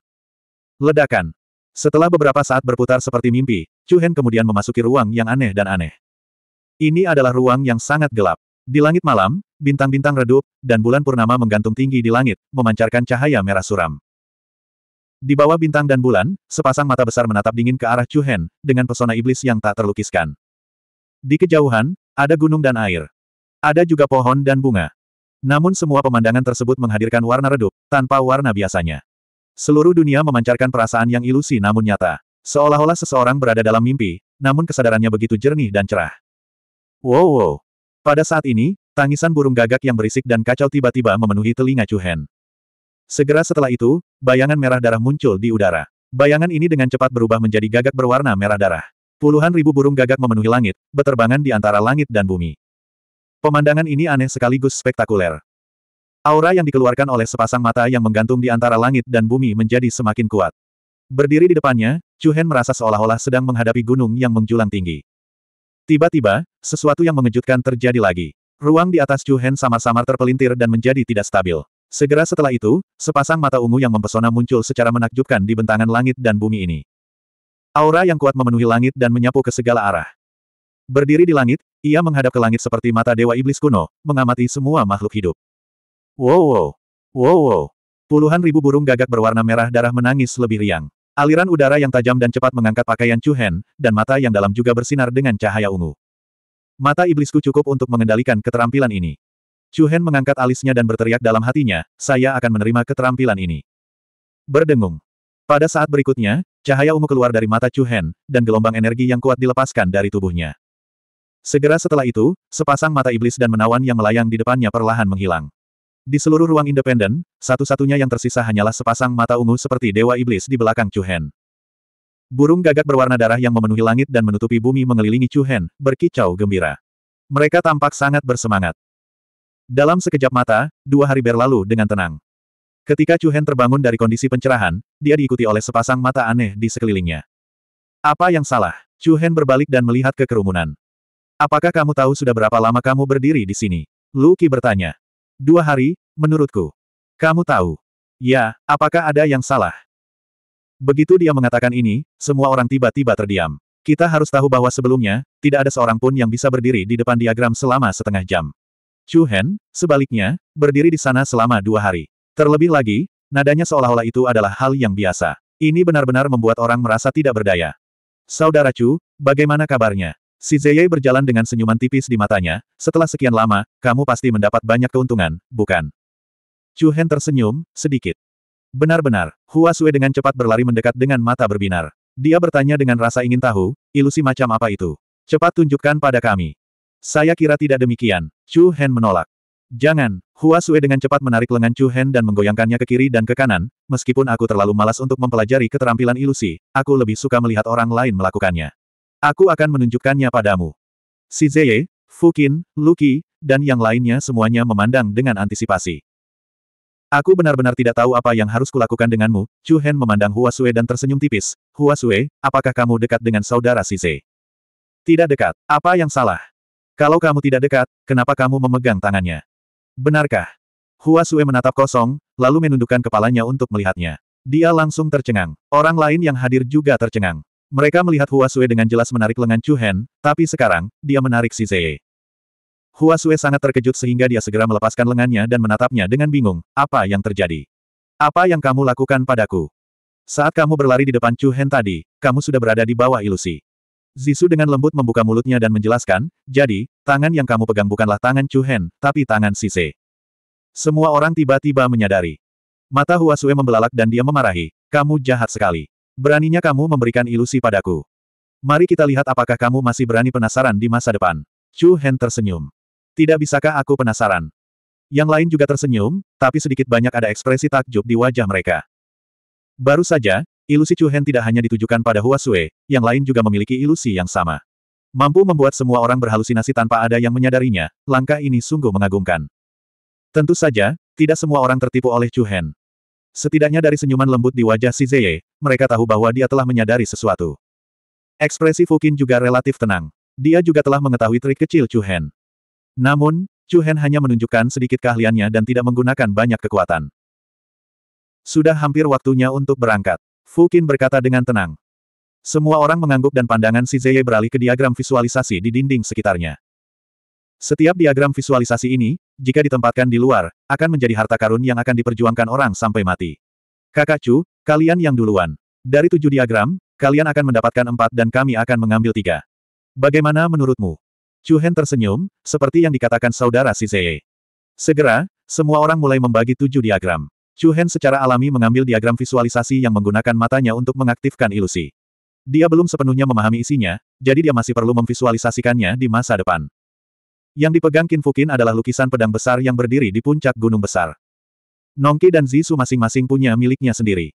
Ledakan. Setelah beberapa saat berputar seperti mimpi, Chu Hen kemudian memasuki ruang yang aneh dan aneh. Ini adalah ruang yang sangat gelap. Di langit malam, bintang-bintang redup, dan bulan purnama menggantung tinggi di langit, memancarkan cahaya merah suram. Di bawah bintang dan bulan, sepasang mata besar menatap dingin ke arah Chu Hen, dengan pesona iblis yang tak terlukiskan. Di kejauhan, ada gunung dan air. Ada juga pohon dan bunga. Namun semua pemandangan tersebut menghadirkan warna redup, tanpa warna biasanya. Seluruh dunia memancarkan perasaan yang ilusi namun nyata. Seolah-olah seseorang berada dalam mimpi, namun kesadarannya begitu jernih dan cerah. Wow wow. Pada saat ini, tangisan burung gagak yang berisik dan kacau tiba-tiba memenuhi telinga Hen. Segera setelah itu, bayangan merah darah muncul di udara. Bayangan ini dengan cepat berubah menjadi gagak berwarna merah darah. Puluhan ribu burung gagak memenuhi langit, beterbangan di antara langit dan bumi. Pemandangan ini aneh sekaligus spektakuler. Aura yang dikeluarkan oleh sepasang mata yang menggantung di antara langit dan bumi menjadi semakin kuat. Berdiri di depannya, Chu Hen merasa seolah-olah sedang menghadapi gunung yang menjulang tinggi. Tiba-tiba, sesuatu yang mengejutkan terjadi lagi. Ruang di atas Chu Hen samar-samar terpelintir dan menjadi tidak stabil. Segera setelah itu, sepasang mata ungu yang mempesona muncul secara menakjubkan di bentangan langit dan bumi ini. Aura yang kuat memenuhi langit dan menyapu ke segala arah. Berdiri di langit, ia menghadap ke langit seperti mata dewa iblis kuno, mengamati semua makhluk hidup. Wow wow. Wow wow. Puluhan ribu burung gagak berwarna merah darah menangis lebih riang. Aliran udara yang tajam dan cepat mengangkat pakaian Chu Hen, dan mata yang dalam juga bersinar dengan cahaya ungu. Mata iblisku cukup untuk mengendalikan keterampilan ini. Chu Hen mengangkat alisnya dan berteriak dalam hatinya, saya akan menerima keterampilan ini. Berdengung. Pada saat berikutnya, cahaya ungu keluar dari mata Chu Hen, dan gelombang energi yang kuat dilepaskan dari tubuhnya. Segera setelah itu, sepasang mata iblis dan menawan yang melayang di depannya perlahan menghilang. Di seluruh ruang independen, satu-satunya yang tersisa hanyalah sepasang mata ungu seperti dewa iblis di belakang Chu Hen. Burung gagak berwarna darah yang memenuhi langit dan menutupi bumi mengelilingi Chu Hen, berkicau gembira. Mereka tampak sangat bersemangat. Dalam sekejap mata, dua hari berlalu dengan tenang. Ketika Chu Hen terbangun dari kondisi pencerahan, dia diikuti oleh sepasang mata aneh di sekelilingnya. Apa yang salah? Chu Hen berbalik dan melihat ke kerumunan. Apakah kamu tahu sudah berapa lama kamu berdiri di sini? Lu Luki bertanya. Dua hari, menurutku. Kamu tahu. Ya, apakah ada yang salah? Begitu dia mengatakan ini, semua orang tiba-tiba terdiam. Kita harus tahu bahwa sebelumnya, tidak ada seorang pun yang bisa berdiri di depan diagram selama setengah jam. Chu Hen, sebaliknya, berdiri di sana selama dua hari. Terlebih lagi, nadanya seolah-olah itu adalah hal yang biasa. Ini benar-benar membuat orang merasa tidak berdaya. Saudara Chu, bagaimana kabarnya? Si Zeye berjalan dengan senyuman tipis di matanya, setelah sekian lama, kamu pasti mendapat banyak keuntungan, bukan? Chu Hen tersenyum, sedikit. Benar-benar, Hua Sui dengan cepat berlari mendekat dengan mata berbinar. Dia bertanya dengan rasa ingin tahu, ilusi macam apa itu? Cepat tunjukkan pada kami. Saya kira tidak demikian, Chu Hen menolak. Jangan, Hua Sui dengan cepat menarik lengan Chu Hen dan menggoyangkannya ke kiri dan ke kanan, meskipun aku terlalu malas untuk mempelajari keterampilan ilusi, aku lebih suka melihat orang lain melakukannya. Aku akan menunjukkannya padamu. Si Zeye, Fukin, Luki, dan yang lainnya semuanya memandang dengan antisipasi. Aku benar-benar tidak tahu apa yang harus kulakukan denganmu, Chu Hen memandang Hua Sue dan tersenyum tipis. Hua Sue, apakah kamu dekat dengan saudara si Zeye? Tidak dekat, apa yang salah? Kalau kamu tidak dekat, kenapa kamu memegang tangannya? Benarkah? Hua Sue menatap kosong, lalu menundukkan kepalanya untuk melihatnya. Dia langsung tercengang. Orang lain yang hadir juga tercengang. Mereka melihat Hua Sui dengan jelas menarik lengan Chu Hen, tapi sekarang, dia menarik si Zee. Hua Sui sangat terkejut sehingga dia segera melepaskan lengannya dan menatapnya dengan bingung, apa yang terjadi? Apa yang kamu lakukan padaku? Saat kamu berlari di depan Chu Hen tadi, kamu sudah berada di bawah ilusi. Zisu dengan lembut membuka mulutnya dan menjelaskan, jadi, tangan yang kamu pegang bukanlah tangan Chu Hen, tapi tangan Si Ze. Semua orang tiba-tiba menyadari. Mata Hua Sui membelalak dan dia memarahi, kamu jahat sekali. Beraninya kamu memberikan ilusi padaku. Mari kita lihat apakah kamu masih berani penasaran di masa depan. Chu Hen tersenyum. Tidak bisakah aku penasaran? Yang lain juga tersenyum, tapi sedikit banyak ada ekspresi takjub di wajah mereka. Baru saja, ilusi Chu Hen tidak hanya ditujukan pada Hua Sue, yang lain juga memiliki ilusi yang sama. Mampu membuat semua orang berhalusinasi tanpa ada yang menyadarinya, langkah ini sungguh mengagumkan. Tentu saja, tidak semua orang tertipu oleh Chu Hen. Setidaknya dari senyuman lembut di wajah si Zeye, mereka tahu bahwa dia telah menyadari sesuatu. Ekspresi Fukin juga relatif tenang. Dia juga telah mengetahui trik kecil Chu Hen. Namun, Chu Hen hanya menunjukkan sedikit keahliannya dan tidak menggunakan banyak kekuatan. Sudah hampir waktunya untuk berangkat. Fukin berkata dengan tenang. Semua orang mengangguk dan pandangan si Zeye beralih ke diagram visualisasi di dinding sekitarnya. Setiap diagram visualisasi ini, jika ditempatkan di luar, akan menjadi harta karun yang akan diperjuangkan orang sampai mati. Kakak Chu, kalian yang duluan. Dari tujuh diagram, kalian akan mendapatkan empat dan kami akan mengambil tiga. Bagaimana menurutmu? Chu Hen tersenyum, seperti yang dikatakan saudara si Zeye. Segera, semua orang mulai membagi tujuh diagram. Chu Hen secara alami mengambil diagram visualisasi yang menggunakan matanya untuk mengaktifkan ilusi. Dia belum sepenuhnya memahami isinya, jadi dia masih perlu memvisualisasikannya di masa depan. Yang dipegang Qin Fukin adalah lukisan pedang besar yang berdiri di puncak gunung besar. Nongki dan Zisu masing-masing punya miliknya sendiri.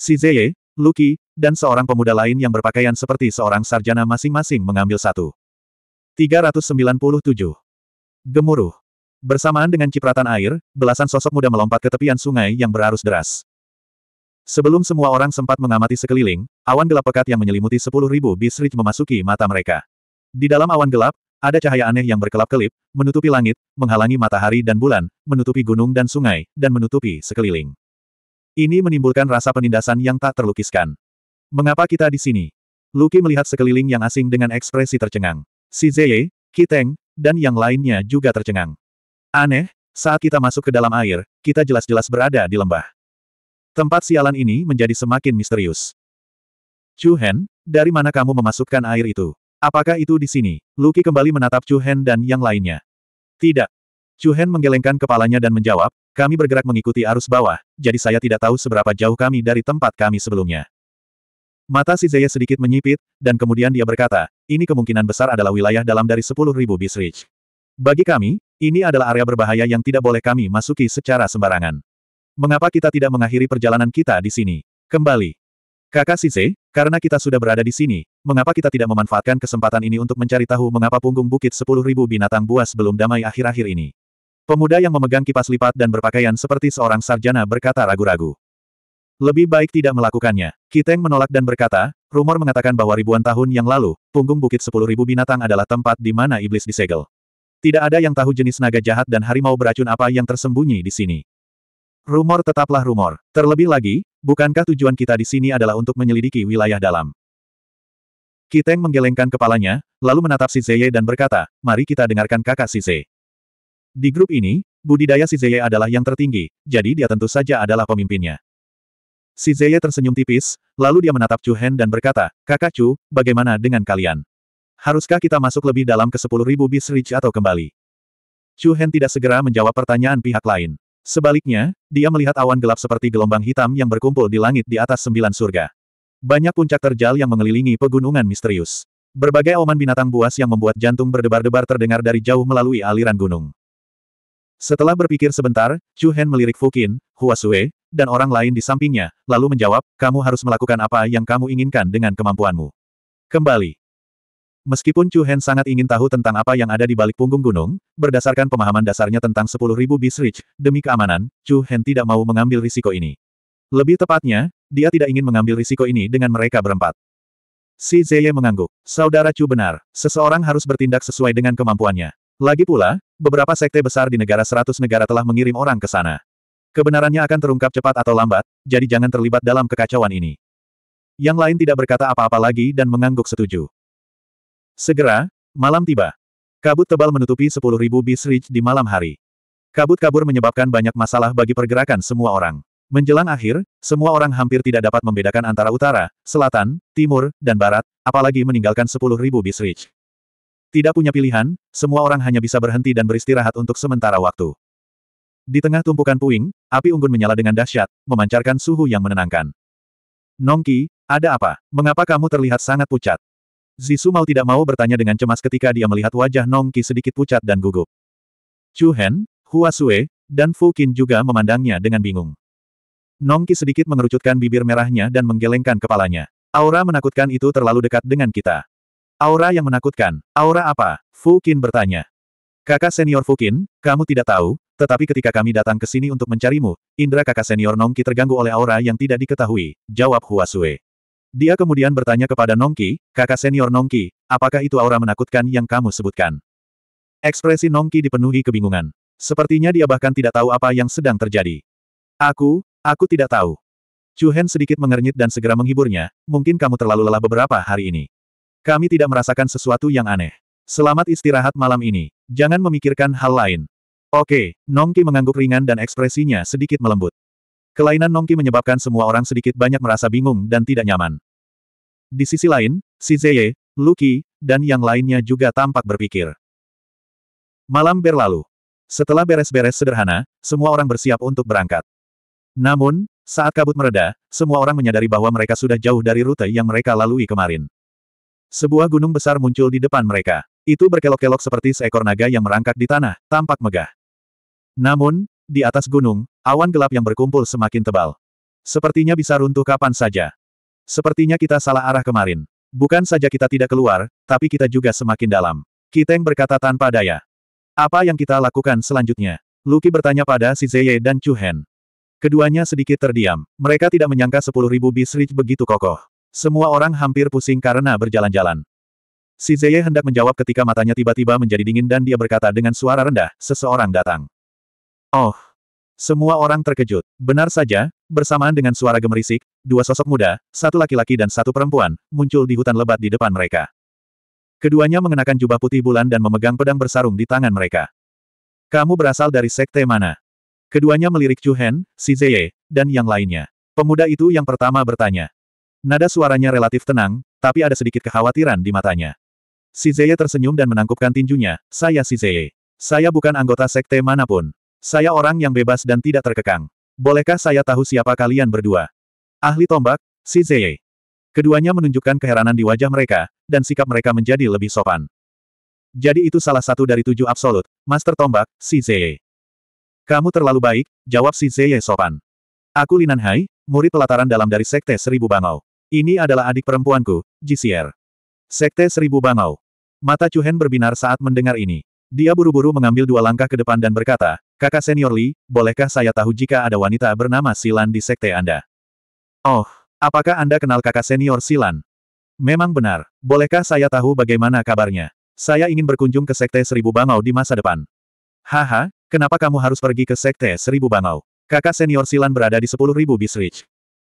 Si Zeye, Luki, dan seorang pemuda lain yang berpakaian seperti seorang sarjana masing-masing mengambil satu. 397. Gemuruh. Bersamaan dengan cipratan air, belasan sosok muda melompat ke tepian sungai yang berarus deras. Sebelum semua orang sempat mengamati sekeliling, awan gelap pekat yang menyelimuti 10.000 bisrich memasuki mata mereka. Di dalam awan gelap, ada cahaya aneh yang berkelap-kelip, menutupi langit, menghalangi matahari dan bulan, menutupi gunung dan sungai, dan menutupi sekeliling. Ini menimbulkan rasa penindasan yang tak terlukiskan. Mengapa kita di sini? Luki melihat sekeliling yang asing dengan ekspresi tercengang. Si Zeye, Kiteng, dan yang lainnya juga tercengang. Aneh, saat kita masuk ke dalam air, kita jelas-jelas berada di lembah. Tempat sialan ini menjadi semakin misterius. Chu Hen, dari mana kamu memasukkan air itu? Apakah itu di sini? Luki kembali menatap Chu Hen dan yang lainnya. Tidak. Chu Hen menggelengkan kepalanya dan menjawab, kami bergerak mengikuti arus bawah, jadi saya tidak tahu seberapa jauh kami dari tempat kami sebelumnya. Mata si Zeya sedikit menyipit, dan kemudian dia berkata, ini kemungkinan besar adalah wilayah dalam dari 10.000 Bisrich. Bagi kami, ini adalah area berbahaya yang tidak boleh kami masuki secara sembarangan. Mengapa kita tidak mengakhiri perjalanan kita di sini? Kembali. Kakak Sise, karena kita sudah berada di sini, mengapa kita tidak memanfaatkan kesempatan ini untuk mencari tahu mengapa punggung bukit sepuluh ribu binatang buas belum damai akhir-akhir ini? Pemuda yang memegang kipas lipat dan berpakaian seperti seorang sarjana berkata ragu-ragu. Lebih baik tidak melakukannya. Kiteng menolak dan berkata, rumor mengatakan bahwa ribuan tahun yang lalu, punggung bukit sepuluh ribu binatang adalah tempat di mana iblis disegel. Tidak ada yang tahu jenis naga jahat dan harimau beracun apa yang tersembunyi di sini. Rumor tetaplah rumor. Terlebih lagi, bukankah tujuan kita di sini adalah untuk menyelidiki wilayah dalam? Kiteng menggelengkan kepalanya, lalu menatap si Zeye dan berkata, mari kita dengarkan kakak si Zeye. Di grup ini, budidaya si Zeye adalah yang tertinggi, jadi dia tentu saja adalah pemimpinnya. Si Zeye tersenyum tipis, lalu dia menatap Chu Hen dan berkata, kakak Chu, bagaimana dengan kalian? Haruskah kita masuk lebih dalam ke 10.000 bis rich atau kembali? Chu Hen tidak segera menjawab pertanyaan pihak lain. Sebaliknya, dia melihat awan gelap seperti gelombang hitam yang berkumpul di langit di atas sembilan surga. Banyak puncak terjal yang mengelilingi pegunungan misterius. Berbagai oman binatang buas yang membuat jantung berdebar-debar terdengar dari jauh melalui aliran gunung. Setelah berpikir sebentar, Chu Hen melirik Fukin, Hua Sue, dan orang lain di sampingnya, lalu menjawab, kamu harus melakukan apa yang kamu inginkan dengan kemampuanmu. Kembali. Meskipun Chu Hen sangat ingin tahu tentang apa yang ada di balik punggung gunung, berdasarkan pemahaman dasarnya tentang 10.000 ribu rich, demi keamanan, Chu Hen tidak mau mengambil risiko ini. Lebih tepatnya, dia tidak ingin mengambil risiko ini dengan mereka berempat. Si Zeye mengangguk. Saudara Chu benar, seseorang harus bertindak sesuai dengan kemampuannya. Lagi pula, beberapa sekte besar di negara seratus negara telah mengirim orang ke sana. Kebenarannya akan terungkap cepat atau lambat, jadi jangan terlibat dalam kekacauan ini. Yang lain tidak berkata apa-apa lagi dan mengangguk setuju. Segera, malam tiba. Kabut tebal menutupi sepuluh ribu ridge di malam hari. Kabut kabur menyebabkan banyak masalah bagi pergerakan semua orang. Menjelang akhir, semua orang hampir tidak dapat membedakan antara utara, selatan, timur, dan barat, apalagi meninggalkan 10.000 bisrich. Tidak punya pilihan, semua orang hanya bisa berhenti dan beristirahat untuk sementara waktu. Di tengah tumpukan puing, api unggun menyala dengan dahsyat, memancarkan suhu yang menenangkan. Nongki, ada apa? Mengapa kamu terlihat sangat pucat? Zisu mau tidak mau bertanya dengan cemas ketika dia melihat wajah Nongki sedikit pucat dan gugup. Chu Hen, Hua Sue, dan Fu Qin juga memandangnya dengan bingung. Nongki sedikit mengerucutkan bibir merahnya dan menggelengkan kepalanya. Aura menakutkan itu terlalu dekat dengan kita. Aura yang menakutkan. Aura apa? Qin bertanya. Kakak senior Qin, kamu tidak tahu, tetapi ketika kami datang ke sini untuk mencarimu, indra kakak senior Nongki terganggu oleh aura yang tidak diketahui, jawab Huasue. Dia kemudian bertanya kepada Nongki, kakak senior Nongki, apakah itu aura menakutkan yang kamu sebutkan? Ekspresi Nongki dipenuhi kebingungan. Sepertinya dia bahkan tidak tahu apa yang sedang terjadi. Aku, Aku tidak tahu. Chu Hen sedikit mengernyit dan segera menghiburnya, mungkin kamu terlalu lelah beberapa hari ini. Kami tidak merasakan sesuatu yang aneh. Selamat istirahat malam ini. Jangan memikirkan hal lain. Oke, Nongki mengangguk ringan dan ekspresinya sedikit melembut. Kelainan Nongki menyebabkan semua orang sedikit banyak merasa bingung dan tidak nyaman. Di sisi lain, si Zeye, Luki, dan yang lainnya juga tampak berpikir. Malam berlalu. Setelah beres-beres sederhana, semua orang bersiap untuk berangkat. Namun, saat kabut mereda, semua orang menyadari bahwa mereka sudah jauh dari rute yang mereka lalui kemarin. Sebuah gunung besar muncul di depan mereka. Itu berkelok-kelok seperti seekor naga yang merangkak di tanah, tampak megah. Namun, di atas gunung, awan gelap yang berkumpul semakin tebal. Sepertinya bisa runtuh kapan saja. Sepertinya kita salah arah kemarin. Bukan saja kita tidak keluar, tapi kita juga semakin dalam. Kiteng berkata tanpa daya. Apa yang kita lakukan selanjutnya? Luki bertanya pada si Zeye dan Chu Hen. Keduanya sedikit terdiam. Mereka tidak menyangka 10.000 Bisrich begitu kokoh. Semua orang hampir pusing karena berjalan-jalan. Si Zeye hendak menjawab ketika matanya tiba-tiba menjadi dingin dan dia berkata dengan suara rendah, seseorang datang. Oh. Semua orang terkejut. Benar saja, bersamaan dengan suara gemerisik, dua sosok muda, satu laki-laki dan satu perempuan, muncul di hutan lebat di depan mereka. Keduanya mengenakan jubah putih bulan dan memegang pedang bersarung di tangan mereka. Kamu berasal dari sekte mana? Keduanya melirik Chu Hen, Si Zeye, dan yang lainnya. Pemuda itu yang pertama bertanya. Nada suaranya relatif tenang, tapi ada sedikit kekhawatiran di matanya. Si Zeye tersenyum dan menangkupkan tinjunya, saya Si Zeye. Saya bukan anggota sekte manapun. Saya orang yang bebas dan tidak terkekang. Bolehkah saya tahu siapa kalian berdua? Ahli tombak, Si Zeye. Keduanya menunjukkan keheranan di wajah mereka, dan sikap mereka menjadi lebih sopan. Jadi itu salah satu dari tujuh absolut, Master Tombak, Si Zeye. Kamu terlalu baik, jawab si Zeye sopan. Aku Linan Hai, murid pelataran dalam dari Sekte Seribu Bangau. Ini adalah adik perempuanku, Jisier. Sekte Seribu Bangau. Mata Chuhen berbinar saat mendengar ini. Dia buru-buru mengambil dua langkah ke depan dan berkata, Kakak senior Li, bolehkah saya tahu jika ada wanita bernama Silan di sekte Anda? Oh, apakah Anda kenal kakak senior Silan? Memang benar. Bolehkah saya tahu bagaimana kabarnya? Saya ingin berkunjung ke sekte Seribu Bangau di masa depan. Haha, Kenapa kamu harus pergi ke Sekte Seribu Bangau? Kakak senior Silan berada di sepuluh ribu Bisrich.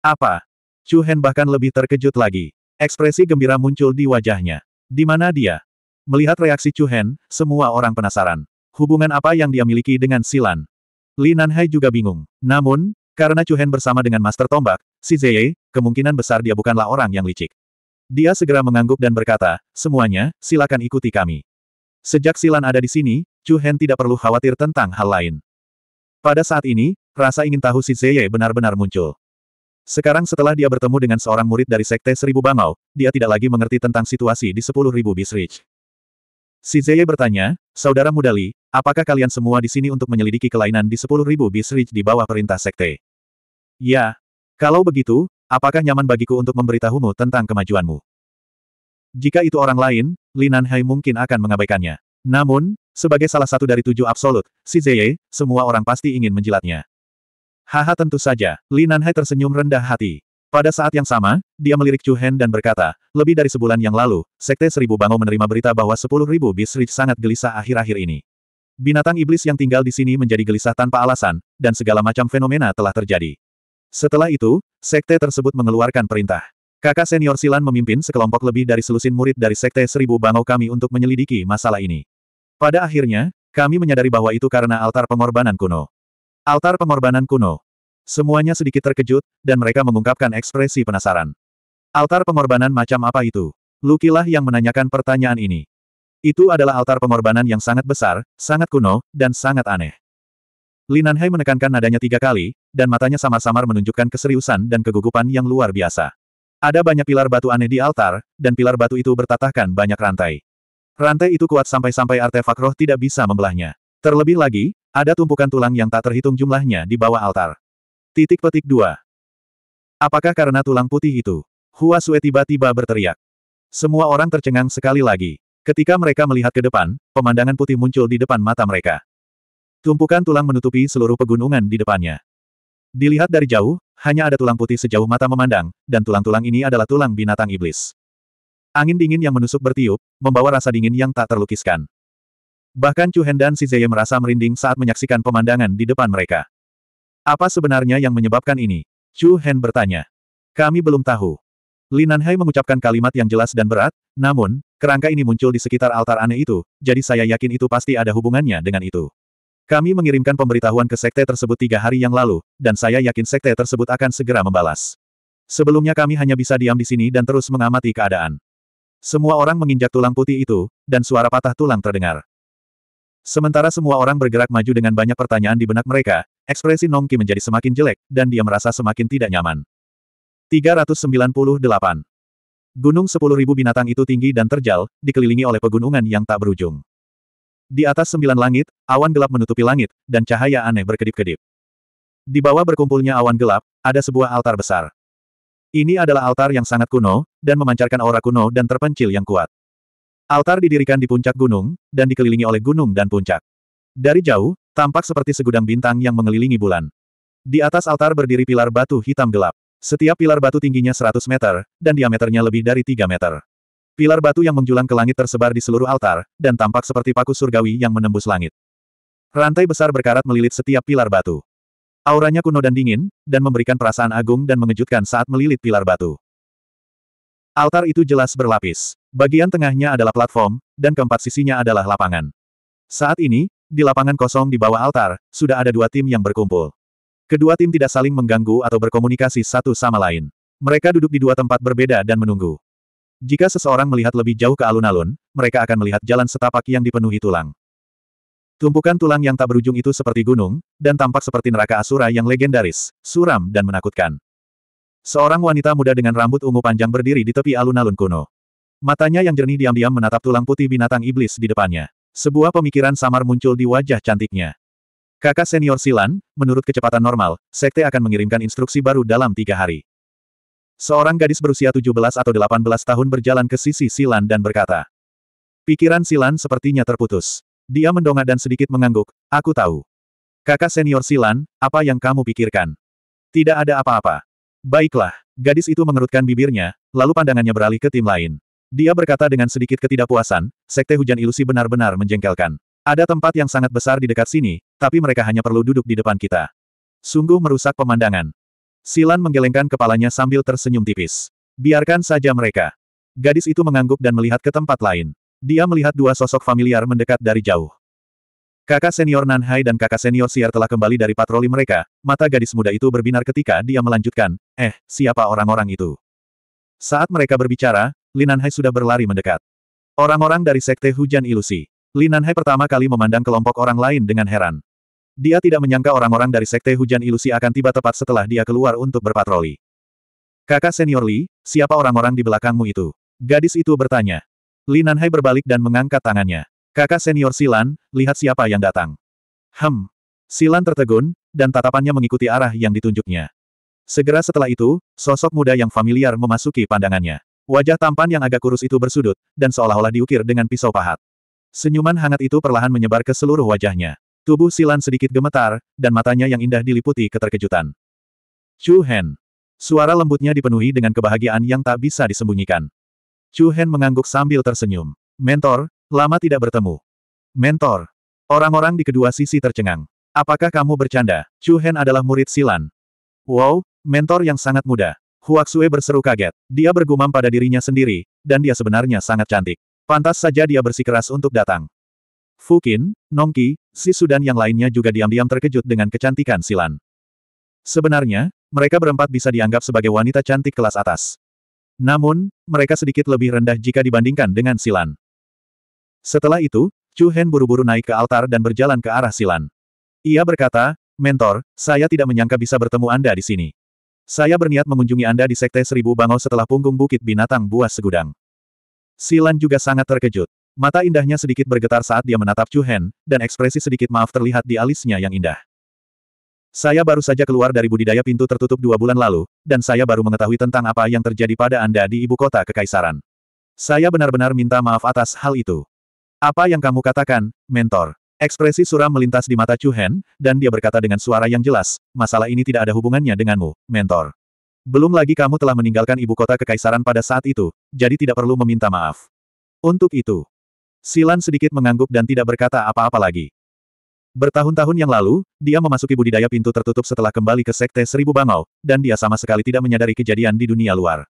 Apa? Chu Hen bahkan lebih terkejut lagi. Ekspresi gembira muncul di wajahnya. Di mana dia? Melihat reaksi Chu Hen, semua orang penasaran. Hubungan apa yang dia miliki dengan Silan? Li Nanhai juga bingung. Namun, karena Chu Hen bersama dengan Master Tombak, si Zeye, kemungkinan besar dia bukanlah orang yang licik. Dia segera mengangguk dan berkata, semuanya, silakan ikuti kami. Sejak Silan ada di sini, Chu Hen tidak perlu khawatir tentang hal lain. Pada saat ini, rasa ingin tahu si Zeye benar-benar muncul. Sekarang setelah dia bertemu dengan seorang murid dari Sekte Seribu Bangau, dia tidak lagi mengerti tentang situasi di Sepuluh Ribu Bisrich. Si Zeye bertanya, Saudara muda Li, apakah kalian semua di sini untuk menyelidiki kelainan di Sepuluh Ribu Bisrich di bawah perintah Sekte? Ya. Kalau begitu, apakah nyaman bagiku untuk memberitahumu tentang kemajuanmu? Jika itu orang lain, Linan Hai mungkin akan mengabaikannya. Namun, sebagai salah satu dari tujuh absolut, si Zeye, semua orang pasti ingin menjilatnya. Haha tentu saja, Li Nanhai tersenyum rendah hati. Pada saat yang sama, dia melirik Chu Hen dan berkata, lebih dari sebulan yang lalu, Sekte Seribu Bangau menerima berita bahwa sepuluh ribu Beast sangat gelisah akhir-akhir ini. Binatang iblis yang tinggal di sini menjadi gelisah tanpa alasan, dan segala macam fenomena telah terjadi. Setelah itu, Sekte tersebut mengeluarkan perintah. Kakak senior Silan memimpin sekelompok lebih dari selusin murid dari Sekte Seribu Bangau kami untuk menyelidiki masalah ini. Pada akhirnya, kami menyadari bahwa itu karena altar pengorbanan kuno. Altar pengorbanan kuno. Semuanya sedikit terkejut, dan mereka mengungkapkan ekspresi penasaran. Altar pengorbanan macam apa itu? Lukilah yang menanyakan pertanyaan ini. Itu adalah altar pengorbanan yang sangat besar, sangat kuno, dan sangat aneh. Linanhai menekankan nadanya tiga kali, dan matanya samar-samar menunjukkan keseriusan dan kegugupan yang luar biasa. Ada banyak pilar batu aneh di altar, dan pilar batu itu bertatahkan banyak rantai. Rantai itu kuat sampai-sampai artefak roh tidak bisa membelahnya. Terlebih lagi, ada tumpukan tulang yang tak terhitung jumlahnya di bawah altar. Titik petik 2. Apakah karena tulang putih itu? Hua Sue tiba-tiba berteriak. Semua orang tercengang sekali lagi. Ketika mereka melihat ke depan, pemandangan putih muncul di depan mata mereka. Tumpukan tulang menutupi seluruh pegunungan di depannya. Dilihat dari jauh, hanya ada tulang putih sejauh mata memandang, dan tulang-tulang ini adalah tulang binatang iblis. Angin dingin yang menusuk bertiup, membawa rasa dingin yang tak terlukiskan. Bahkan Chu Hen dan Si Zeye merasa merinding saat menyaksikan pemandangan di depan mereka. Apa sebenarnya yang menyebabkan ini? Chu Hen bertanya. Kami belum tahu. Li Nanhai mengucapkan kalimat yang jelas dan berat, namun, kerangka ini muncul di sekitar altar aneh itu, jadi saya yakin itu pasti ada hubungannya dengan itu. Kami mengirimkan pemberitahuan ke sekte tersebut tiga hari yang lalu, dan saya yakin sekte tersebut akan segera membalas. Sebelumnya kami hanya bisa diam di sini dan terus mengamati keadaan. Semua orang menginjak tulang putih itu, dan suara patah tulang terdengar. Sementara semua orang bergerak maju dengan banyak pertanyaan di benak mereka, ekspresi Nongki menjadi semakin jelek, dan dia merasa semakin tidak nyaman. 398. Gunung 10.000 binatang itu tinggi dan terjal, dikelilingi oleh pegunungan yang tak berujung. Di atas sembilan langit, awan gelap menutupi langit, dan cahaya aneh berkedip-kedip. Di bawah berkumpulnya awan gelap, ada sebuah altar besar. Ini adalah altar yang sangat kuno, dan memancarkan aura kuno dan terpencil yang kuat. Altar didirikan di puncak gunung, dan dikelilingi oleh gunung dan puncak. Dari jauh, tampak seperti segudang bintang yang mengelilingi bulan. Di atas altar berdiri pilar batu hitam gelap. Setiap pilar batu tingginya 100 meter, dan diameternya lebih dari 3 meter. Pilar batu yang menjulang ke langit tersebar di seluruh altar, dan tampak seperti paku surgawi yang menembus langit. Rantai besar berkarat melilit setiap pilar batu. Auranya kuno dan dingin, dan memberikan perasaan agung dan mengejutkan saat melilit pilar batu. Altar itu jelas berlapis. Bagian tengahnya adalah platform, dan keempat sisinya adalah lapangan. Saat ini, di lapangan kosong di bawah altar, sudah ada dua tim yang berkumpul. Kedua tim tidak saling mengganggu atau berkomunikasi satu sama lain. Mereka duduk di dua tempat berbeda dan menunggu. Jika seseorang melihat lebih jauh ke alun-alun, mereka akan melihat jalan setapak yang dipenuhi tulang. Tumpukan tulang yang tak berujung itu seperti gunung, dan tampak seperti neraka Asura yang legendaris, suram dan menakutkan. Seorang wanita muda dengan rambut ungu panjang berdiri di tepi alun-alun kuno. Matanya yang jernih diam-diam menatap tulang putih binatang iblis di depannya. Sebuah pemikiran samar muncul di wajah cantiknya. Kakak senior Silan, menurut kecepatan normal, sekte akan mengirimkan instruksi baru dalam tiga hari. Seorang gadis berusia 17 atau 18 tahun berjalan ke sisi Silan dan berkata. Pikiran Silan sepertinya terputus. Dia mendongak dan sedikit mengangguk, aku tahu. Kakak senior Silan, apa yang kamu pikirkan? Tidak ada apa-apa. Baiklah, gadis itu mengerutkan bibirnya, lalu pandangannya beralih ke tim lain. Dia berkata dengan sedikit ketidakpuasan, sekte hujan ilusi benar-benar menjengkelkan. Ada tempat yang sangat besar di dekat sini, tapi mereka hanya perlu duduk di depan kita. Sungguh merusak pemandangan. Silan menggelengkan kepalanya sambil tersenyum tipis. Biarkan saja mereka. Gadis itu mengangguk dan melihat ke tempat lain. Dia melihat dua sosok familiar mendekat dari jauh. Kakak senior Nanhai dan kakak senior Siar telah kembali dari patroli mereka, mata gadis muda itu berbinar ketika dia melanjutkan, eh, siapa orang-orang itu? Saat mereka berbicara, Lin Nanhai sudah berlari mendekat. Orang-orang dari Sekte Hujan Ilusi. Lin Nanhai pertama kali memandang kelompok orang lain dengan heran. Dia tidak menyangka orang-orang dari Sekte Hujan Ilusi akan tiba tepat setelah dia keluar untuk berpatroli. Kakak senior Li, siapa orang-orang di belakangmu itu? Gadis itu bertanya. Li Nanhai berbalik dan mengangkat tangannya. Kakak senior Silan, lihat siapa yang datang. Hem. Silan tertegun, dan tatapannya mengikuti arah yang ditunjuknya. Segera setelah itu, sosok muda yang familiar memasuki pandangannya. Wajah tampan yang agak kurus itu bersudut, dan seolah-olah diukir dengan pisau pahat. Senyuman hangat itu perlahan menyebar ke seluruh wajahnya. Tubuh Silan sedikit gemetar, dan matanya yang indah diliputi keterkejutan. Chu Hen. Suara lembutnya dipenuhi dengan kebahagiaan yang tak bisa disembunyikan. Chu Hen mengangguk sambil tersenyum. Mentor, lama tidak bertemu. Mentor. Orang-orang di kedua sisi tercengang. Apakah kamu bercanda? Chu Hen adalah murid Silan. Wow, mentor yang sangat muda. Sue berseru kaget. Dia bergumam pada dirinya sendiri, dan dia sebenarnya sangat cantik. Pantas saja dia bersikeras untuk datang. Fukin, Nongki, si Sudan yang lainnya juga diam-diam terkejut dengan kecantikan Silan. Sebenarnya, mereka berempat bisa dianggap sebagai wanita cantik kelas atas. Namun, mereka sedikit lebih rendah jika dibandingkan dengan Silan. Setelah itu, Chu Hen buru-buru naik ke altar dan berjalan ke arah Silan. Ia berkata, Mentor, saya tidak menyangka bisa bertemu Anda di sini. Saya berniat mengunjungi Anda di Sekte Seribu Bangau setelah punggung bukit binatang buas segudang. Silan juga sangat terkejut. Mata indahnya sedikit bergetar saat dia menatap Chu Hen, dan ekspresi sedikit maaf terlihat di alisnya yang indah. Saya baru saja keluar dari budidaya pintu tertutup dua bulan lalu, dan saya baru mengetahui tentang apa yang terjadi pada Anda di ibu kota Kekaisaran. Saya benar-benar minta maaf atas hal itu. Apa yang kamu katakan, mentor? Ekspresi suram melintas di mata Chuhen, dan dia berkata dengan suara yang jelas, masalah ini tidak ada hubungannya denganmu, mentor. Belum lagi kamu telah meninggalkan ibu kota Kekaisaran pada saat itu, jadi tidak perlu meminta maaf. Untuk itu, Silan sedikit mengangguk dan tidak berkata apa-apa lagi. Bertahun-tahun yang lalu, dia memasuki budidaya pintu tertutup setelah kembali ke Sekte Seribu Bangau, dan dia sama sekali tidak menyadari kejadian di dunia luar.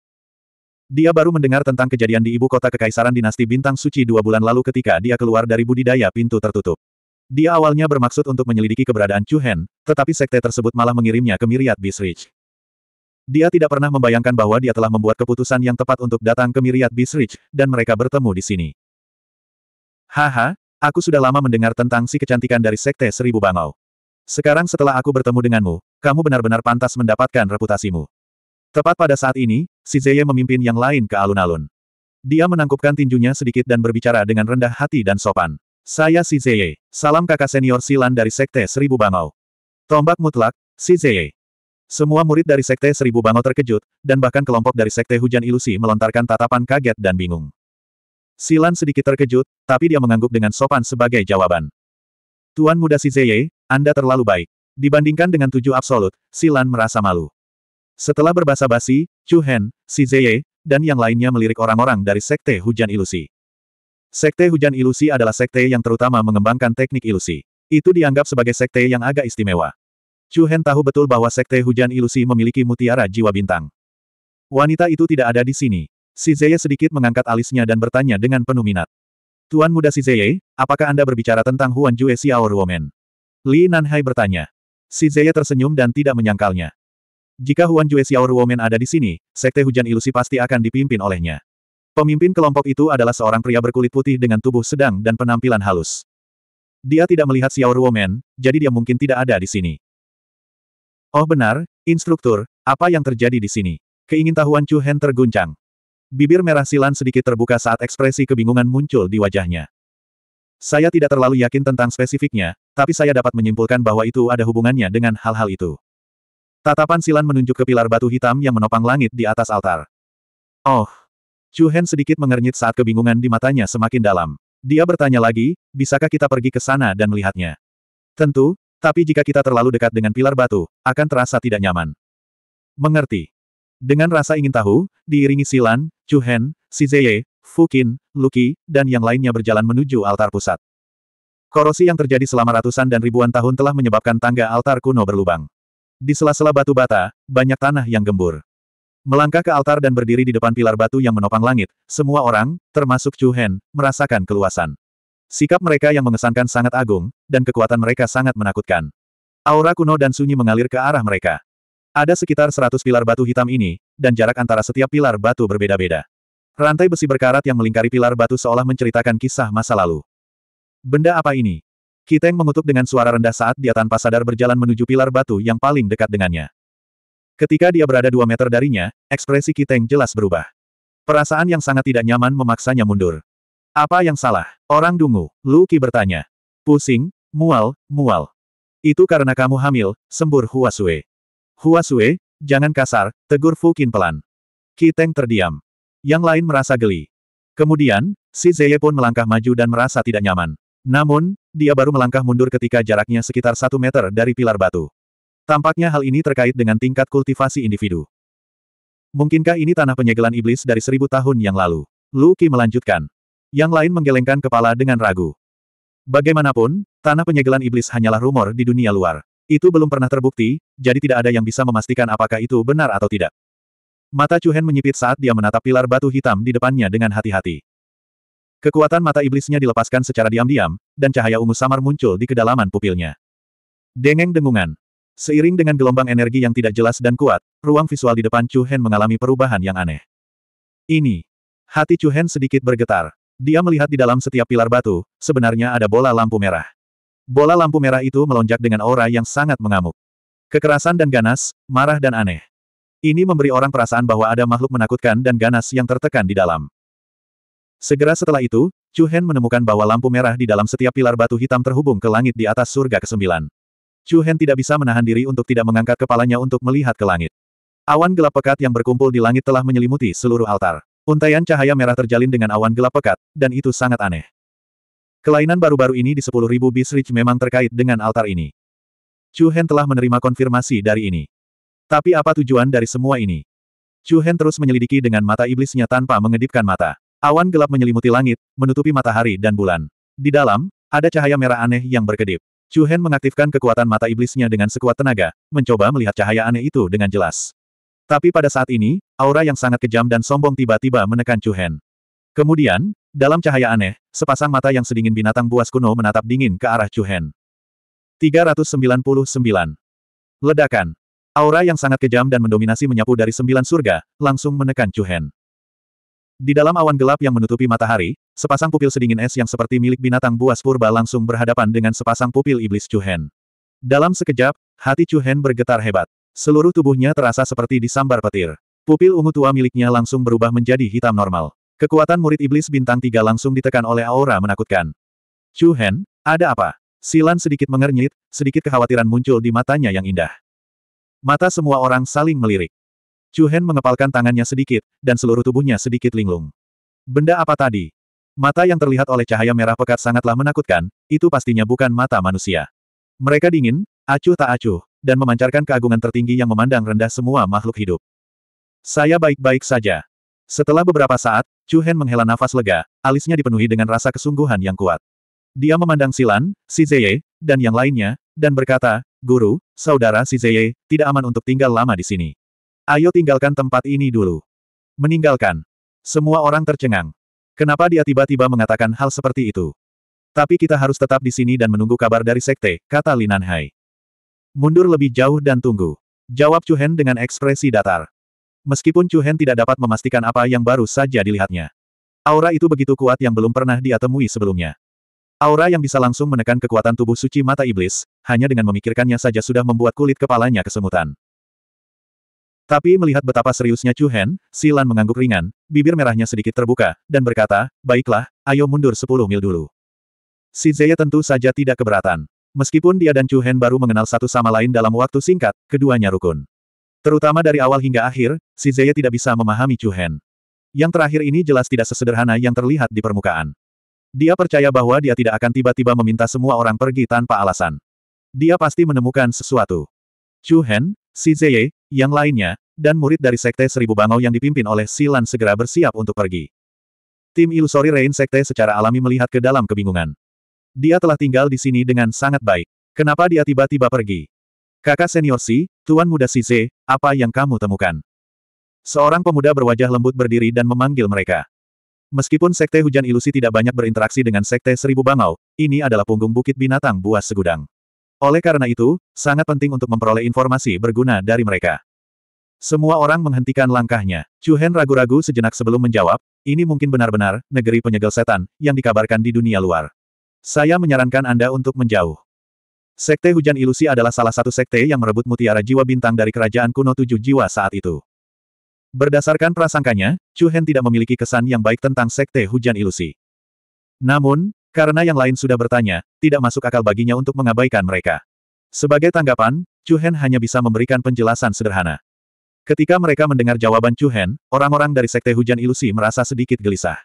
Dia baru mendengar tentang kejadian di ibu kota Kekaisaran Dinasti Bintang Suci dua bulan lalu ketika dia keluar dari budidaya pintu tertutup. Dia awalnya bermaksud untuk menyelidiki keberadaan Chu Hen, tetapi sekte tersebut malah mengirimnya ke Miriat Bisrich. Dia tidak pernah membayangkan bahwa dia telah membuat keputusan yang tepat untuk datang ke Miriat Bisrich, dan mereka bertemu di sini. Haha, Aku sudah lama mendengar tentang si kecantikan dari Sekte Seribu Bangau. Sekarang setelah aku bertemu denganmu, kamu benar-benar pantas mendapatkan reputasimu. Tepat pada saat ini, si Zeye memimpin yang lain ke alun-alun. Dia menangkupkan tinjunya sedikit dan berbicara dengan rendah hati dan sopan. Saya si Zeye, salam kakak senior Silan dari Sekte Seribu Bangau. Tombak mutlak, si Zeye. Semua murid dari Sekte Seribu Bangau terkejut, dan bahkan kelompok dari Sekte Hujan Ilusi melontarkan tatapan kaget dan bingung. Silan sedikit terkejut, tapi dia mengangguk dengan sopan sebagai jawaban. Tuan muda si Zeye, Anda terlalu baik. Dibandingkan dengan tujuh absolut, Silan merasa malu. Setelah berbahasa basi, Chu Hen, si Zeye, dan yang lainnya melirik orang-orang dari Sekte Hujan Ilusi. Sekte Hujan Ilusi adalah sekte yang terutama mengembangkan teknik ilusi. Itu dianggap sebagai sekte yang agak istimewa. Chu Hen tahu betul bahwa Sekte Hujan Ilusi memiliki mutiara jiwa bintang. Wanita itu tidak ada di sini. Si Zeye sedikit mengangkat alisnya dan bertanya dengan penuh minat. Tuan muda Si Zeye, apakah Anda berbicara tentang Huan Jue Xiao Ruomen? Li Nanhai bertanya. Si Zeye tersenyum dan tidak menyangkalnya. Jika Huan Jue Xiao Ruomen ada di sini, Sekte Hujan Ilusi pasti akan dipimpin olehnya. Pemimpin kelompok itu adalah seorang pria berkulit putih dengan tubuh sedang dan penampilan halus. Dia tidak melihat Xiao Ruomen, jadi dia mungkin tidak ada di sini. Oh benar, instruktur, apa yang terjadi di sini? Keingintahuan Chu Hen terguncang. Bibir merah Silan sedikit terbuka saat ekspresi kebingungan muncul di wajahnya. Saya tidak terlalu yakin tentang spesifiknya, tapi saya dapat menyimpulkan bahwa itu ada hubungannya dengan hal-hal itu. Tatapan Silan menunjuk ke pilar batu hitam yang menopang langit di atas altar. Oh! Chu Hen sedikit mengernyit saat kebingungan di matanya semakin dalam. Dia bertanya lagi, bisakah kita pergi ke sana dan melihatnya? Tentu, tapi jika kita terlalu dekat dengan pilar batu, akan terasa tidak nyaman. Mengerti. Dengan rasa ingin tahu, diiringi Silan, Chu Hen, Fu Fukin, Luki, dan yang lainnya berjalan menuju altar pusat. Korosi yang terjadi selama ratusan dan ribuan tahun telah menyebabkan tangga altar kuno berlubang. Di sela-sela batu bata, banyak tanah yang gembur. Melangkah ke altar dan berdiri di depan pilar batu yang menopang langit, semua orang, termasuk Chu Hen, merasakan keluasan. Sikap mereka yang mengesankan sangat agung, dan kekuatan mereka sangat menakutkan. Aura kuno dan sunyi mengalir ke arah mereka. Ada sekitar 100 pilar batu hitam ini, dan jarak antara setiap pilar batu berbeda-beda. Rantai besi berkarat yang melingkari pilar batu seolah menceritakan kisah masa lalu. Benda apa ini? Kiteng mengutuk dengan suara rendah saat dia tanpa sadar berjalan menuju pilar batu yang paling dekat dengannya. Ketika dia berada dua meter darinya, ekspresi Kiteng jelas berubah. Perasaan yang sangat tidak nyaman memaksanya mundur. Apa yang salah? Orang dungu, Luki bertanya. Pusing, mual, mual. Itu karena kamu hamil, sembur Huasue. Hua Sue, jangan kasar, tegur Fu Qin pelan. Kiteng terdiam. Yang lain merasa geli. Kemudian, si Zeye pun melangkah maju dan merasa tidak nyaman. Namun, dia baru melangkah mundur ketika jaraknya sekitar satu meter dari pilar batu. Tampaknya hal ini terkait dengan tingkat kultivasi individu. Mungkinkah ini tanah penyegelan iblis dari seribu tahun yang lalu? Lu Qi melanjutkan. Yang lain menggelengkan kepala dengan ragu. Bagaimanapun, tanah penyegelan iblis hanyalah rumor di dunia luar. Itu belum pernah terbukti, jadi tidak ada yang bisa memastikan apakah itu benar atau tidak. Mata Chu Hen menyipit saat dia menatap pilar batu hitam di depannya dengan hati-hati. Kekuatan mata iblisnya dilepaskan secara diam-diam, dan cahaya ungu samar muncul di kedalaman pupilnya. Dengeng dengungan. Seiring dengan gelombang energi yang tidak jelas dan kuat, ruang visual di depan Chu Hen mengalami perubahan yang aneh. Ini. Hati Chu Hen sedikit bergetar. Dia melihat di dalam setiap pilar batu, sebenarnya ada bola lampu merah. Bola lampu merah itu melonjak dengan aura yang sangat mengamuk. Kekerasan dan ganas, marah dan aneh. Ini memberi orang perasaan bahwa ada makhluk menakutkan dan ganas yang tertekan di dalam. Segera setelah itu, Chu Hen menemukan bahwa lampu merah di dalam setiap pilar batu hitam terhubung ke langit di atas surga ke-9. Chu Hen tidak bisa menahan diri untuk tidak mengangkat kepalanya untuk melihat ke langit. Awan gelap pekat yang berkumpul di langit telah menyelimuti seluruh altar. Untaian cahaya merah terjalin dengan awan gelap pekat, dan itu sangat aneh. Kelainan baru-baru ini di 10.000 ribu Ridge memang terkait dengan altar ini. Chu Hen telah menerima konfirmasi dari ini. Tapi apa tujuan dari semua ini? Chu Hen terus menyelidiki dengan mata iblisnya tanpa mengedipkan mata. Awan gelap menyelimuti langit, menutupi matahari dan bulan. Di dalam, ada cahaya merah aneh yang berkedip. Chu Hen mengaktifkan kekuatan mata iblisnya dengan sekuat tenaga, mencoba melihat cahaya aneh itu dengan jelas. Tapi pada saat ini, aura yang sangat kejam dan sombong tiba-tiba menekan Chu Hen. Kemudian, dalam cahaya aneh, sepasang mata yang sedingin binatang buas kuno menatap dingin ke arah Chuhen. 399. Ledakan. Aura yang sangat kejam dan mendominasi menyapu dari sembilan surga, langsung menekan Chuhen. Di dalam awan gelap yang menutupi matahari, sepasang pupil sedingin es yang seperti milik binatang buas purba langsung berhadapan dengan sepasang pupil iblis Chuhen. Dalam sekejap, hati Chuhen bergetar hebat. Seluruh tubuhnya terasa seperti disambar petir. Pupil ungu tua miliknya langsung berubah menjadi hitam normal. Kekuatan murid iblis bintang tiga langsung ditekan oleh aura menakutkan. Chu Hen, ada apa? Silan sedikit mengernyit, sedikit kekhawatiran muncul di matanya yang indah. Mata semua orang saling melirik. Chu Hen mengepalkan tangannya sedikit, dan seluruh tubuhnya sedikit linglung. Benda apa tadi? Mata yang terlihat oleh cahaya merah pekat sangatlah menakutkan, itu pastinya bukan mata manusia. Mereka dingin, acuh tak acuh, dan memancarkan keagungan tertinggi yang memandang rendah semua makhluk hidup. Saya baik-baik saja. Setelah beberapa saat, Chu Hen menghela nafas lega, alisnya dipenuhi dengan rasa kesungguhan yang kuat. Dia memandang Silan, Si Zeye, dan yang lainnya, dan berkata, Guru, saudara Si Zeye, tidak aman untuk tinggal lama di sini. Ayo tinggalkan tempat ini dulu. Meninggalkan. Semua orang tercengang. Kenapa dia tiba-tiba mengatakan hal seperti itu? Tapi kita harus tetap di sini dan menunggu kabar dari sekte, kata Linan Hai. Mundur lebih jauh dan tunggu. Jawab Chu Hen dengan ekspresi datar. Meskipun Chu Hen tidak dapat memastikan apa yang baru saja dilihatnya. Aura itu begitu kuat yang belum pernah dia temui sebelumnya. Aura yang bisa langsung menekan kekuatan tubuh suci mata iblis, hanya dengan memikirkannya saja sudah membuat kulit kepalanya kesemutan. Tapi melihat betapa seriusnya Chu Hen, Silan mengangguk ringan, bibir merahnya sedikit terbuka, dan berkata, baiklah, ayo mundur 10 mil dulu. Si Zeya tentu saja tidak keberatan. Meskipun dia dan Chu Hen baru mengenal satu sama lain dalam waktu singkat, keduanya rukun. Terutama dari awal hingga akhir, si Zeye tidak bisa memahami Chu Hen. Yang terakhir ini jelas tidak sesederhana yang terlihat di permukaan. Dia percaya bahwa dia tidak akan tiba-tiba meminta semua orang pergi tanpa alasan. Dia pasti menemukan sesuatu. Chu Hen, si Zeye, yang lainnya, dan murid dari Sekte Seribu Bangau yang dipimpin oleh Silan segera bersiap untuk pergi. Tim ilusori Rain Sekte secara alami melihat ke dalam kebingungan. Dia telah tinggal di sini dengan sangat baik. Kenapa dia tiba-tiba pergi? Kakak senior Si, Tuan Muda Si Ze, apa yang kamu temukan? Seorang pemuda berwajah lembut berdiri dan memanggil mereka. Meskipun Sekte Hujan Ilusi tidak banyak berinteraksi dengan Sekte Seribu Bangau, ini adalah punggung bukit binatang buas segudang. Oleh karena itu, sangat penting untuk memperoleh informasi berguna dari mereka. Semua orang menghentikan langkahnya. Chuhen ragu-ragu sejenak sebelum menjawab, ini mungkin benar-benar negeri penyegel setan yang dikabarkan di dunia luar. Saya menyarankan Anda untuk menjauh. Sekte Hujan Ilusi adalah salah satu sekte yang merebut mutiara jiwa bintang dari kerajaan kuno tujuh jiwa saat itu. Berdasarkan prasangkanya, Chu Hen tidak memiliki kesan yang baik tentang Sekte Hujan Ilusi. Namun, karena yang lain sudah bertanya, tidak masuk akal baginya untuk mengabaikan mereka. Sebagai tanggapan, Chu Hen hanya bisa memberikan penjelasan sederhana. Ketika mereka mendengar jawaban Chu Hen, orang-orang dari Sekte Hujan Ilusi merasa sedikit gelisah.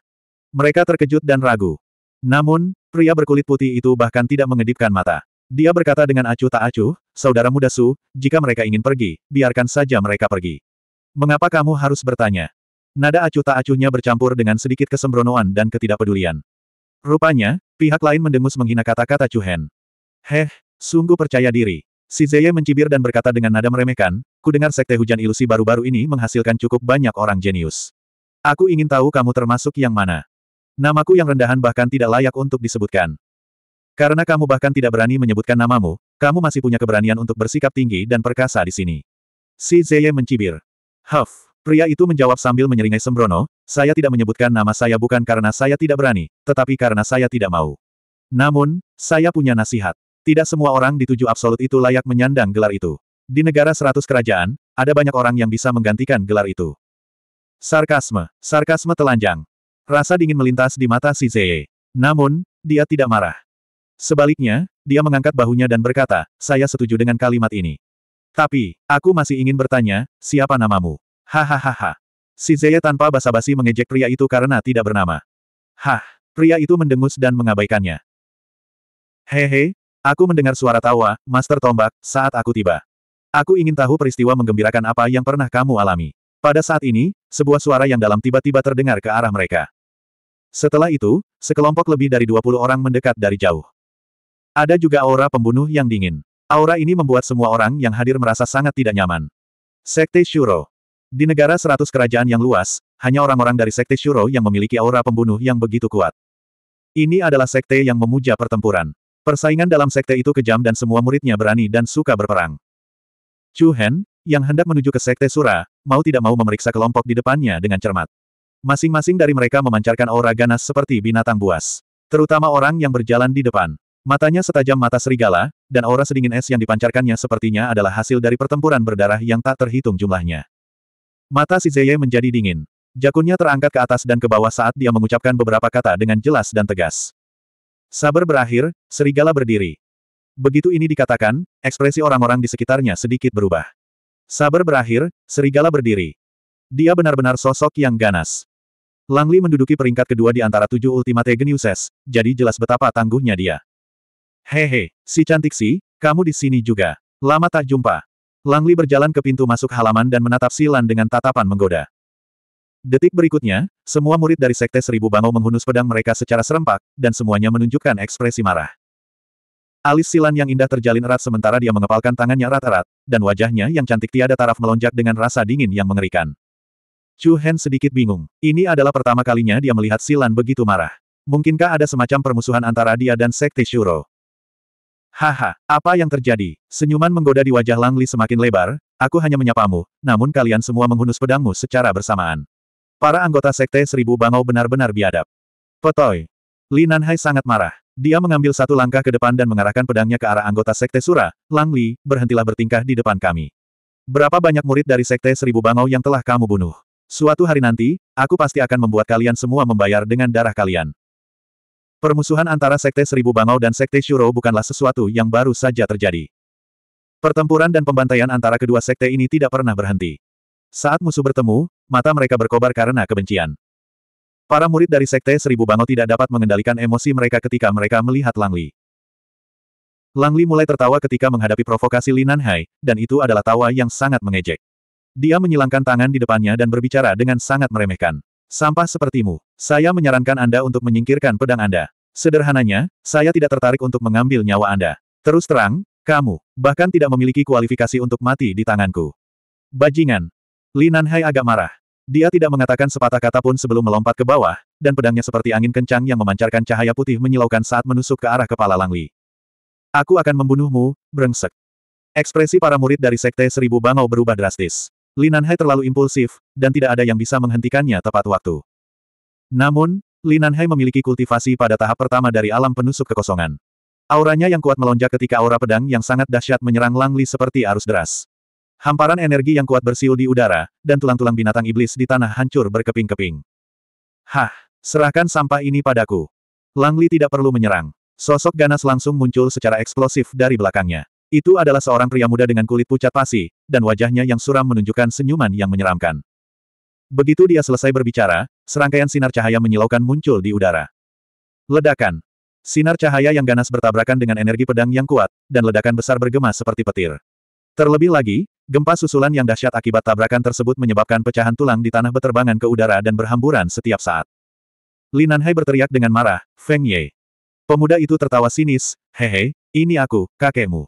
Mereka terkejut dan ragu. Namun, pria berkulit putih itu bahkan tidak mengedipkan mata. Dia berkata dengan acuh tak acuh, Saudara muda Su, jika mereka ingin pergi, biarkan saja mereka pergi. Mengapa kamu harus bertanya? Nada acuh tak acuhnya bercampur dengan sedikit kesembronoan dan ketidakpedulian. Rupanya, pihak lain mendengus menghina kata-kata Cuhen. Heh, sungguh percaya diri. Si Zeye mencibir dan berkata dengan nada meremehkan, ku dengar sekte hujan ilusi baru-baru ini menghasilkan cukup banyak orang jenius. Aku ingin tahu kamu termasuk yang mana. Namaku yang rendahan bahkan tidak layak untuk disebutkan. Karena kamu bahkan tidak berani menyebutkan namamu, kamu masih punya keberanian untuk bersikap tinggi dan perkasa di sini. Si Zeye mencibir. Huff, pria itu menjawab sambil menyeringai sembrono, saya tidak menyebutkan nama saya bukan karena saya tidak berani, tetapi karena saya tidak mau. Namun, saya punya nasihat. Tidak semua orang di tujuh absolut itu layak menyandang gelar itu. Di negara seratus kerajaan, ada banyak orang yang bisa menggantikan gelar itu. Sarkasme, sarkasme telanjang. Rasa dingin melintas di mata si Zeye. Namun, dia tidak marah. Sebaliknya, dia mengangkat bahunya dan berkata, saya setuju dengan kalimat ini. Tapi, aku masih ingin bertanya, siapa namamu? Hahaha. Si Zeya tanpa basa-basi mengejek pria itu karena tidak bernama. Hah, pria itu mendengus dan mengabaikannya. Hehe, aku mendengar suara tawa, Master Tombak, saat aku tiba. Aku ingin tahu peristiwa menggembirakan apa yang pernah kamu alami. Pada saat ini, sebuah suara yang dalam tiba-tiba terdengar ke arah mereka. Setelah itu, sekelompok lebih dari 20 orang mendekat dari jauh. Ada juga aura pembunuh yang dingin. Aura ini membuat semua orang yang hadir merasa sangat tidak nyaman. Sekte Shuro. Di negara seratus kerajaan yang luas, hanya orang-orang dari Sekte Shuro yang memiliki aura pembunuh yang begitu kuat. Ini adalah sekte yang memuja pertempuran. Persaingan dalam sekte itu kejam dan semua muridnya berani dan suka berperang. Chu Hen, yang hendak menuju ke sekte Sura, mau tidak mau memeriksa kelompok di depannya dengan cermat. Masing-masing dari mereka memancarkan aura ganas seperti binatang buas. Terutama orang yang berjalan di depan. Matanya setajam mata serigala, dan aura sedingin es yang dipancarkannya sepertinya adalah hasil dari pertempuran berdarah yang tak terhitung jumlahnya. Mata si Zeye menjadi dingin. Jakunnya terangkat ke atas dan ke bawah saat dia mengucapkan beberapa kata dengan jelas dan tegas. Sabar berakhir, serigala berdiri. Begitu ini dikatakan, ekspresi orang-orang di sekitarnya sedikit berubah. Sabar berakhir, serigala berdiri. Dia benar-benar sosok yang ganas. Langli menduduki peringkat kedua di antara tujuh Ultimate Geniuses, jadi jelas betapa tangguhnya dia. Hehe, si cantik si, kamu di sini juga. Lama tak jumpa. Langli berjalan ke pintu masuk halaman dan menatap Silan dengan tatapan menggoda. Detik berikutnya, semua murid dari Sekte Seribu Bangau menghunus pedang mereka secara serempak, dan semuanya menunjukkan ekspresi marah. Alis Silan yang indah terjalin erat sementara dia mengepalkan tangannya erat-erat, dan wajahnya yang cantik tiada taraf melonjak dengan rasa dingin yang mengerikan. Chu Hen sedikit bingung. Ini adalah pertama kalinya dia melihat Silan begitu marah. Mungkinkah ada semacam permusuhan antara dia dan Sekte Shuro? Haha, apa yang terjadi? Senyuman menggoda di wajah Langli semakin lebar, aku hanya menyapamu, namun kalian semua menghunus pedangmu secara bersamaan. Para anggota Sekte Seribu Bangau benar-benar biadab. Petoy. Li Nanhai sangat marah. Dia mengambil satu langkah ke depan dan mengarahkan pedangnya ke arah anggota Sekte Sura, Langli, berhentilah bertingkah di depan kami. Berapa banyak murid dari Sekte Seribu Bangau yang telah kamu bunuh? Suatu hari nanti, aku pasti akan membuat kalian semua membayar dengan darah kalian. Permusuhan antara Sekte Seribu Bangau dan Sekte Shuro bukanlah sesuatu yang baru saja terjadi. Pertempuran dan pembantaian antara kedua sekte ini tidak pernah berhenti. Saat musuh bertemu, mata mereka berkobar karena kebencian. Para murid dari Sekte Seribu Bangau tidak dapat mengendalikan emosi mereka ketika mereka melihat Langli. Langli mulai tertawa ketika menghadapi provokasi Linan Hai, dan itu adalah tawa yang sangat mengejek. Dia menyilangkan tangan di depannya dan berbicara dengan sangat meremehkan. Sampah sepertimu. Saya menyarankan Anda untuk menyingkirkan pedang Anda. Sederhananya, saya tidak tertarik untuk mengambil nyawa Anda. Terus terang, kamu, bahkan tidak memiliki kualifikasi untuk mati di tanganku. Bajingan. Li Nanhai agak marah. Dia tidak mengatakan sepatah kata pun sebelum melompat ke bawah, dan pedangnya seperti angin kencang yang memancarkan cahaya putih menyilaukan saat menusuk ke arah kepala Langli. Aku akan membunuhmu, brengsek. Ekspresi para murid dari Sekte Seribu Bangau berubah drastis. Linan Hai terlalu impulsif, dan tidak ada yang bisa menghentikannya tepat waktu. Namun, Linan Hai memiliki kultivasi pada tahap pertama dari alam penusuk kekosongan. Auranya yang kuat melonjak ketika aura pedang yang sangat dahsyat menyerang Langli seperti arus deras. Hamparan energi yang kuat bersiul di udara, dan tulang-tulang binatang iblis di tanah hancur berkeping-keping. Hah, serahkan sampah ini padaku. Langli tidak perlu menyerang. Sosok ganas langsung muncul secara eksplosif dari belakangnya. Itu adalah seorang pria muda dengan kulit pucat pasi, dan wajahnya yang suram menunjukkan senyuman yang menyeramkan. Begitu dia selesai berbicara, serangkaian sinar cahaya menyilaukan muncul di udara. Ledakan. Sinar cahaya yang ganas bertabrakan dengan energi pedang yang kuat, dan ledakan besar bergema seperti petir. Terlebih lagi, gempa susulan yang dahsyat akibat tabrakan tersebut menyebabkan pecahan tulang di tanah beterbangan ke udara dan berhamburan setiap saat. Linanhai berteriak dengan marah, Feng Ye. Pemuda itu tertawa sinis, hehe, ini aku, kakekmu.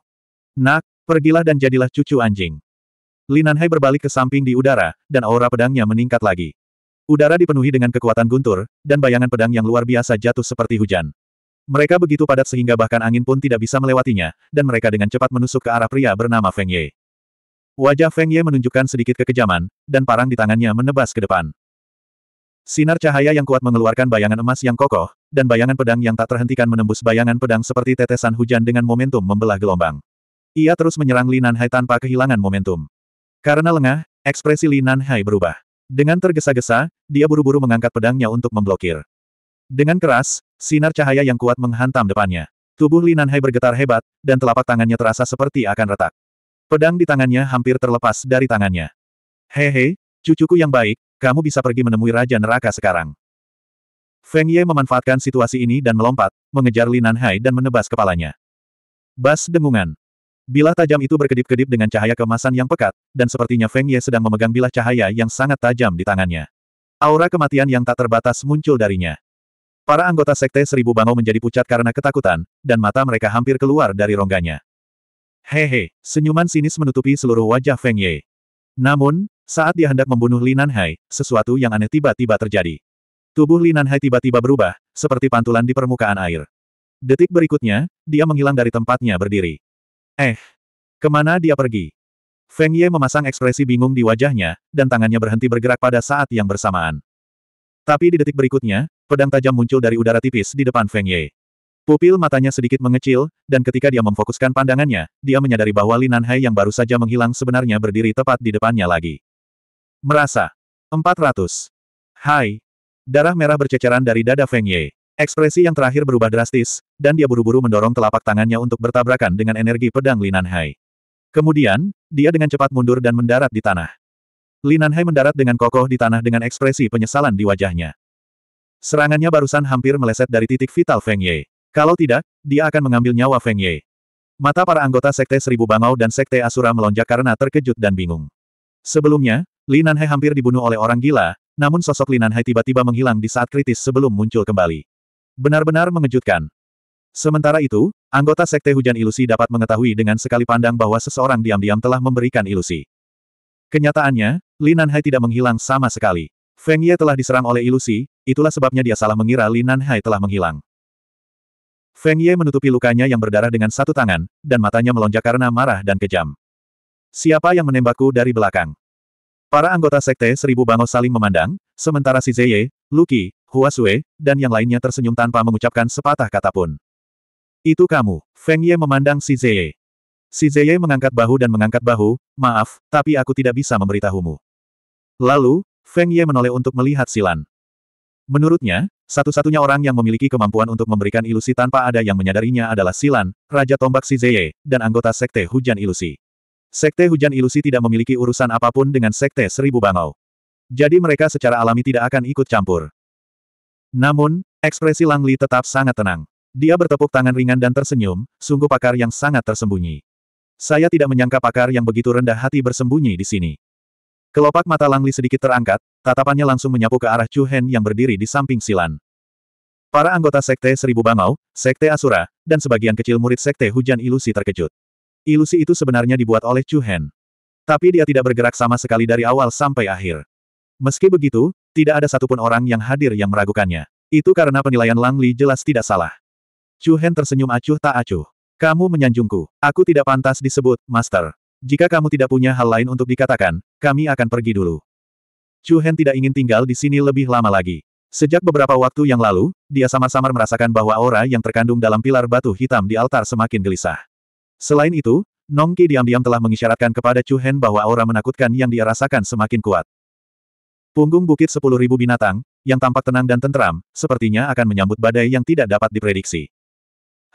Nak, pergilah dan jadilah cucu anjing. Linanhai berbalik ke samping di udara, dan aura pedangnya meningkat lagi. Udara dipenuhi dengan kekuatan guntur, dan bayangan pedang yang luar biasa jatuh seperti hujan. Mereka begitu padat sehingga bahkan angin pun tidak bisa melewatinya, dan mereka dengan cepat menusuk ke arah pria bernama Feng Ye. Wajah Feng Ye menunjukkan sedikit kekejaman, dan parang di tangannya menebas ke depan. Sinar cahaya yang kuat mengeluarkan bayangan emas yang kokoh, dan bayangan pedang yang tak terhentikan menembus bayangan pedang seperti tetesan hujan dengan momentum membelah gelombang. Ia terus menyerang Linan Hai tanpa kehilangan momentum. Karena lengah, ekspresi Linan Hai berubah. Dengan tergesa-gesa, dia buru-buru mengangkat pedangnya untuk memblokir. Dengan keras, sinar cahaya yang kuat menghantam depannya. Tubuh Linan Hai bergetar hebat, dan telapak tangannya terasa seperti akan retak. Pedang di tangannya hampir terlepas dari tangannya. Hehe, cucuku yang baik, kamu bisa pergi menemui Raja Neraka sekarang. Feng Ye memanfaatkan situasi ini dan melompat, mengejar Linan Hai dan menebas kepalanya. Bas dengungan, Bilah tajam itu berkedip-kedip dengan cahaya kemasan yang pekat, dan sepertinya Feng Ye sedang memegang bilah cahaya yang sangat tajam di tangannya. Aura kematian yang tak terbatas muncul darinya. Para anggota Sekte Seribu Bangau menjadi pucat karena ketakutan, dan mata mereka hampir keluar dari rongganya. Hehe, senyuman sinis menutupi seluruh wajah Feng Ye. Namun, saat dia hendak membunuh Linan Hai, sesuatu yang aneh tiba-tiba terjadi. Tubuh Linan Hai tiba-tiba berubah, seperti pantulan di permukaan air. Detik berikutnya, dia menghilang dari tempatnya berdiri. Eh, kemana dia pergi? Feng Ye memasang ekspresi bingung di wajahnya, dan tangannya berhenti bergerak pada saat yang bersamaan. Tapi di detik berikutnya, pedang tajam muncul dari udara tipis di depan Feng Ye. Pupil matanya sedikit mengecil, dan ketika dia memfokuskan pandangannya, dia menyadari bahwa Linan Hai yang baru saja menghilang sebenarnya berdiri tepat di depannya lagi. Merasa. 400. Hai. Darah merah berceceran dari dada Feng Ye. Ekspresi yang terakhir berubah drastis, dan dia buru-buru mendorong telapak tangannya untuk bertabrakan dengan energi pedang Linan Hai. Kemudian, dia dengan cepat mundur dan mendarat di tanah. Linan Hai mendarat dengan kokoh di tanah dengan ekspresi penyesalan di wajahnya. Serangannya barusan hampir meleset dari titik vital Feng Ye. Kalau tidak, dia akan mengambil nyawa Feng Ye. Mata para anggota Sekte Seribu Bangau dan Sekte Asura melonjak karena terkejut dan bingung. Sebelumnya, Linan Hai hampir dibunuh oleh orang gila, namun sosok Linan Hai tiba-tiba menghilang di saat kritis sebelum muncul kembali. Benar-benar mengejutkan. Sementara itu, anggota Sekte Hujan Ilusi dapat mengetahui dengan sekali pandang bahwa seseorang diam-diam telah memberikan ilusi. Kenyataannya, Lin Nanhai tidak menghilang sama sekali. Feng Ye telah diserang oleh ilusi, itulah sebabnya dia salah mengira Lin Nanhai telah menghilang. Feng Ye menutupi lukanya yang berdarah dengan satu tangan, dan matanya melonjak karena marah dan kejam. Siapa yang menembakku dari belakang? Para anggota Sekte Seribu Bango saling memandang, sementara si Zeye, Luki, Huasue, dan yang lainnya tersenyum tanpa mengucapkan sepatah kata pun. Itu kamu, Feng Ye memandang si Zeye. Si Zeye mengangkat bahu dan mengangkat bahu, maaf, tapi aku tidak bisa memberitahumu. Lalu, Feng Ye menoleh untuk melihat Silan. Menurutnya, satu-satunya orang yang memiliki kemampuan untuk memberikan ilusi tanpa ada yang menyadarinya adalah Silan, Raja Tombak Si Zeye, dan anggota Sekte Hujan Ilusi. Sekte Hujan Ilusi tidak memiliki urusan apapun dengan Sekte Seribu Bangau. Jadi mereka secara alami tidak akan ikut campur. Namun, ekspresi Lang Li tetap sangat tenang. Dia bertepuk tangan ringan dan tersenyum, sungguh pakar yang sangat tersembunyi. Saya tidak menyangka pakar yang begitu rendah hati bersembunyi di sini. Kelopak mata Lang Li sedikit terangkat, tatapannya langsung menyapu ke arah Chu Hen yang berdiri di samping Silan. Para anggota Sekte Seribu Bangau, Sekte Asura, dan sebagian kecil murid Sekte Hujan Ilusi terkejut. Ilusi itu sebenarnya dibuat oleh Chu Hen. Tapi dia tidak bergerak sama sekali dari awal sampai akhir. Meski begitu, tidak ada satupun orang yang hadir yang meragukannya. Itu karena penilaian Lang Li jelas tidak salah. Chu Hen tersenyum acuh tak acuh. Kamu menyanjungku. Aku tidak pantas disebut, Master. Jika kamu tidak punya hal lain untuk dikatakan, kami akan pergi dulu. Chu Hen tidak ingin tinggal di sini lebih lama lagi. Sejak beberapa waktu yang lalu, dia samar-samar merasakan bahwa aura yang terkandung dalam pilar batu hitam di altar semakin gelisah. Selain itu, Nongki diam-diam telah mengisyaratkan kepada Chu Hen bahwa aura menakutkan yang dia rasakan semakin kuat. Punggung bukit sepuluh ribu binatang, yang tampak tenang dan tentram, sepertinya akan menyambut badai yang tidak dapat diprediksi.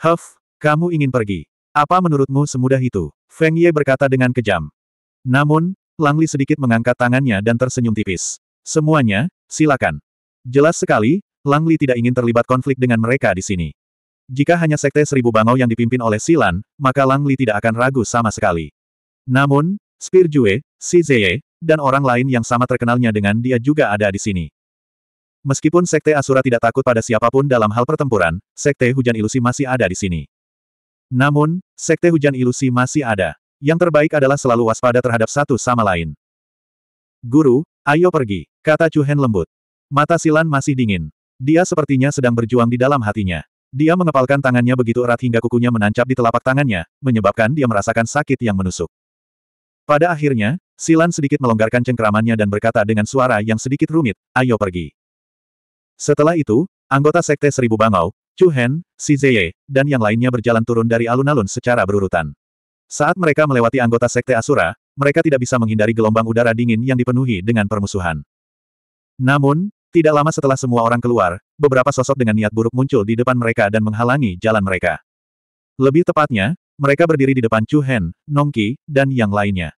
Huff, kamu ingin pergi. Apa menurutmu semudah itu? Feng Ye berkata dengan kejam. Namun, Langli sedikit mengangkat tangannya dan tersenyum tipis. Semuanya, silakan. Jelas sekali, Langli tidak ingin terlibat konflik dengan mereka di sini. Jika hanya sekte seribu bangau yang dipimpin oleh Silan, maka Langli tidak akan ragu sama sekali. Namun, Spear Jue, Si Zeye, dan orang lain yang sama terkenalnya dengan dia juga ada di sini. Meskipun Sekte Asura tidak takut pada siapapun dalam hal pertempuran, Sekte Hujan Ilusi masih ada di sini. Namun, Sekte Hujan Ilusi masih ada. Yang terbaik adalah selalu waspada terhadap satu sama lain. Guru, ayo pergi, kata Chu Hen lembut. Mata Silan masih dingin. Dia sepertinya sedang berjuang di dalam hatinya. Dia mengepalkan tangannya begitu erat hingga kukunya menancap di telapak tangannya, menyebabkan dia merasakan sakit yang menusuk. Pada akhirnya, Silan sedikit melonggarkan cengkeramannya dan berkata dengan suara yang sedikit rumit, ayo pergi. Setelah itu, anggota Sekte Seribu Bangau, Chu Hen, Si Zeye, dan yang lainnya berjalan turun dari alun-alun secara berurutan. Saat mereka melewati anggota Sekte Asura, mereka tidak bisa menghindari gelombang udara dingin yang dipenuhi dengan permusuhan. Namun, tidak lama setelah semua orang keluar, beberapa sosok dengan niat buruk muncul di depan mereka dan menghalangi jalan mereka. Lebih tepatnya, mereka berdiri di depan Chu Hen, Nongki, dan yang lainnya.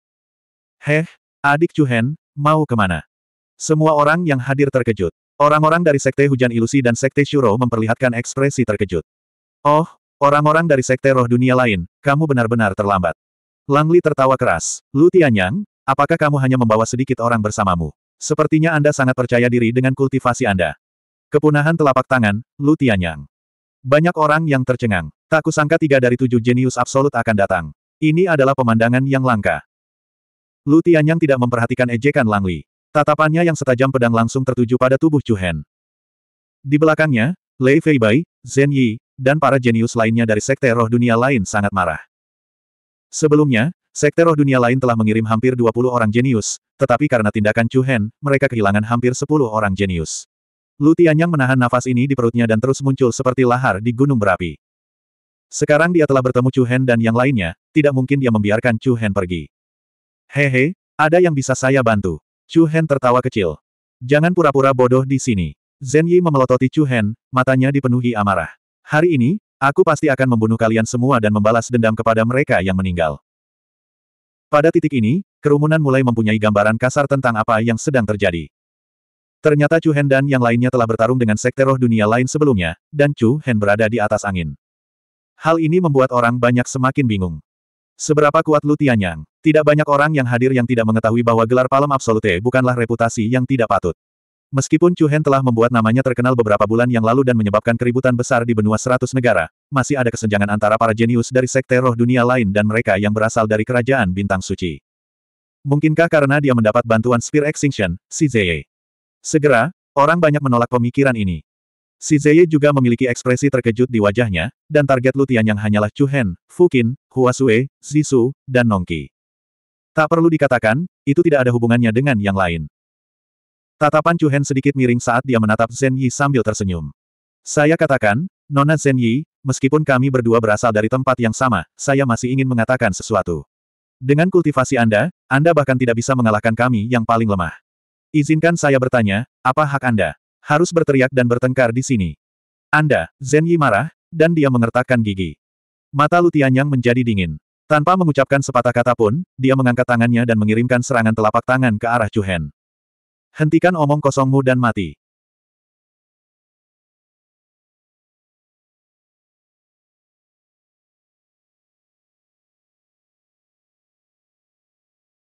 Heh, adik Chuhen, mau kemana? Semua orang yang hadir terkejut. Orang-orang dari Sekte Hujan Ilusi dan Sekte Shuro memperlihatkan ekspresi terkejut. Oh, orang-orang dari Sekte Roh Dunia lain, kamu benar-benar terlambat. Langli tertawa keras. Lu Tianyang, apakah kamu hanya membawa sedikit orang bersamamu? Sepertinya Anda sangat percaya diri dengan kultivasi Anda. Kepunahan telapak tangan, Lu Tianyang. Banyak orang yang tercengang. Tak kusangka tiga dari tujuh jenius absolut akan datang. Ini adalah pemandangan yang langka. Lu Tianyang tidak memperhatikan ejekan Langli. Tatapannya yang setajam pedang langsung tertuju pada tubuh Chu Hen. Di belakangnya, Lei Feibai, Zhen Yi, dan para jenius lainnya dari sekte roh dunia lain sangat marah. Sebelumnya, sekte roh dunia lain telah mengirim hampir 20 orang jenius, tetapi karena tindakan Chu Hen, mereka kehilangan hampir 10 orang jenius. Lu Tianyang menahan nafas ini di perutnya dan terus muncul seperti lahar di gunung berapi. Sekarang dia telah bertemu Chu Hen dan yang lainnya, tidak mungkin dia membiarkan Chu Hen pergi. Hehe, ada yang bisa saya bantu. Chu Hen tertawa kecil. Jangan pura-pura bodoh di sini. Zhen Yi memelototi Chu Hen, matanya dipenuhi amarah. Hari ini, aku pasti akan membunuh kalian semua dan membalas dendam kepada mereka yang meninggal. Pada titik ini, kerumunan mulai mempunyai gambaran kasar tentang apa yang sedang terjadi. Ternyata Chu Hen dan yang lainnya telah bertarung dengan sekte roh dunia lain sebelumnya, dan Chu Hen berada di atas angin. Hal ini membuat orang banyak semakin bingung. Seberapa kuat Lutianyang? Tidak banyak orang yang hadir yang tidak mengetahui bahwa gelar Palem Absolute bukanlah reputasi yang tidak patut. Meskipun Chu Hen telah membuat namanya terkenal beberapa bulan yang lalu dan menyebabkan keributan besar di benua seratus negara, masih ada kesenjangan antara para jenius dari sekte roh dunia lain dan mereka yang berasal dari kerajaan bintang suci. Mungkinkah karena dia mendapat bantuan Spear Extinction, si Zeye? Segera, orang banyak menolak pemikiran ini. Si Zeye juga memiliki ekspresi terkejut di wajahnya, dan target lutian yang hanyalah Chu Hen, Fukin, Hua Zisu, dan Nongki. Tak perlu dikatakan, itu tidak ada hubungannya dengan yang lain. Tatapan Chu Hen sedikit miring saat dia menatap Zhen Yi sambil tersenyum. Saya katakan, Nona Zhen Yi, meskipun kami berdua berasal dari tempat yang sama, saya masih ingin mengatakan sesuatu. Dengan kultivasi Anda, Anda bahkan tidak bisa mengalahkan kami yang paling lemah. Izinkan saya bertanya, apa hak Anda? Harus berteriak dan bertengkar di sini. Anda, Zhen Yi marah, dan dia mengertakkan gigi. Mata Lutian yang menjadi dingin. Tanpa mengucapkan sepatah kata pun, dia mengangkat tangannya dan mengirimkan serangan telapak tangan ke arah Chu Hen. Hentikan omong kosongmu dan mati.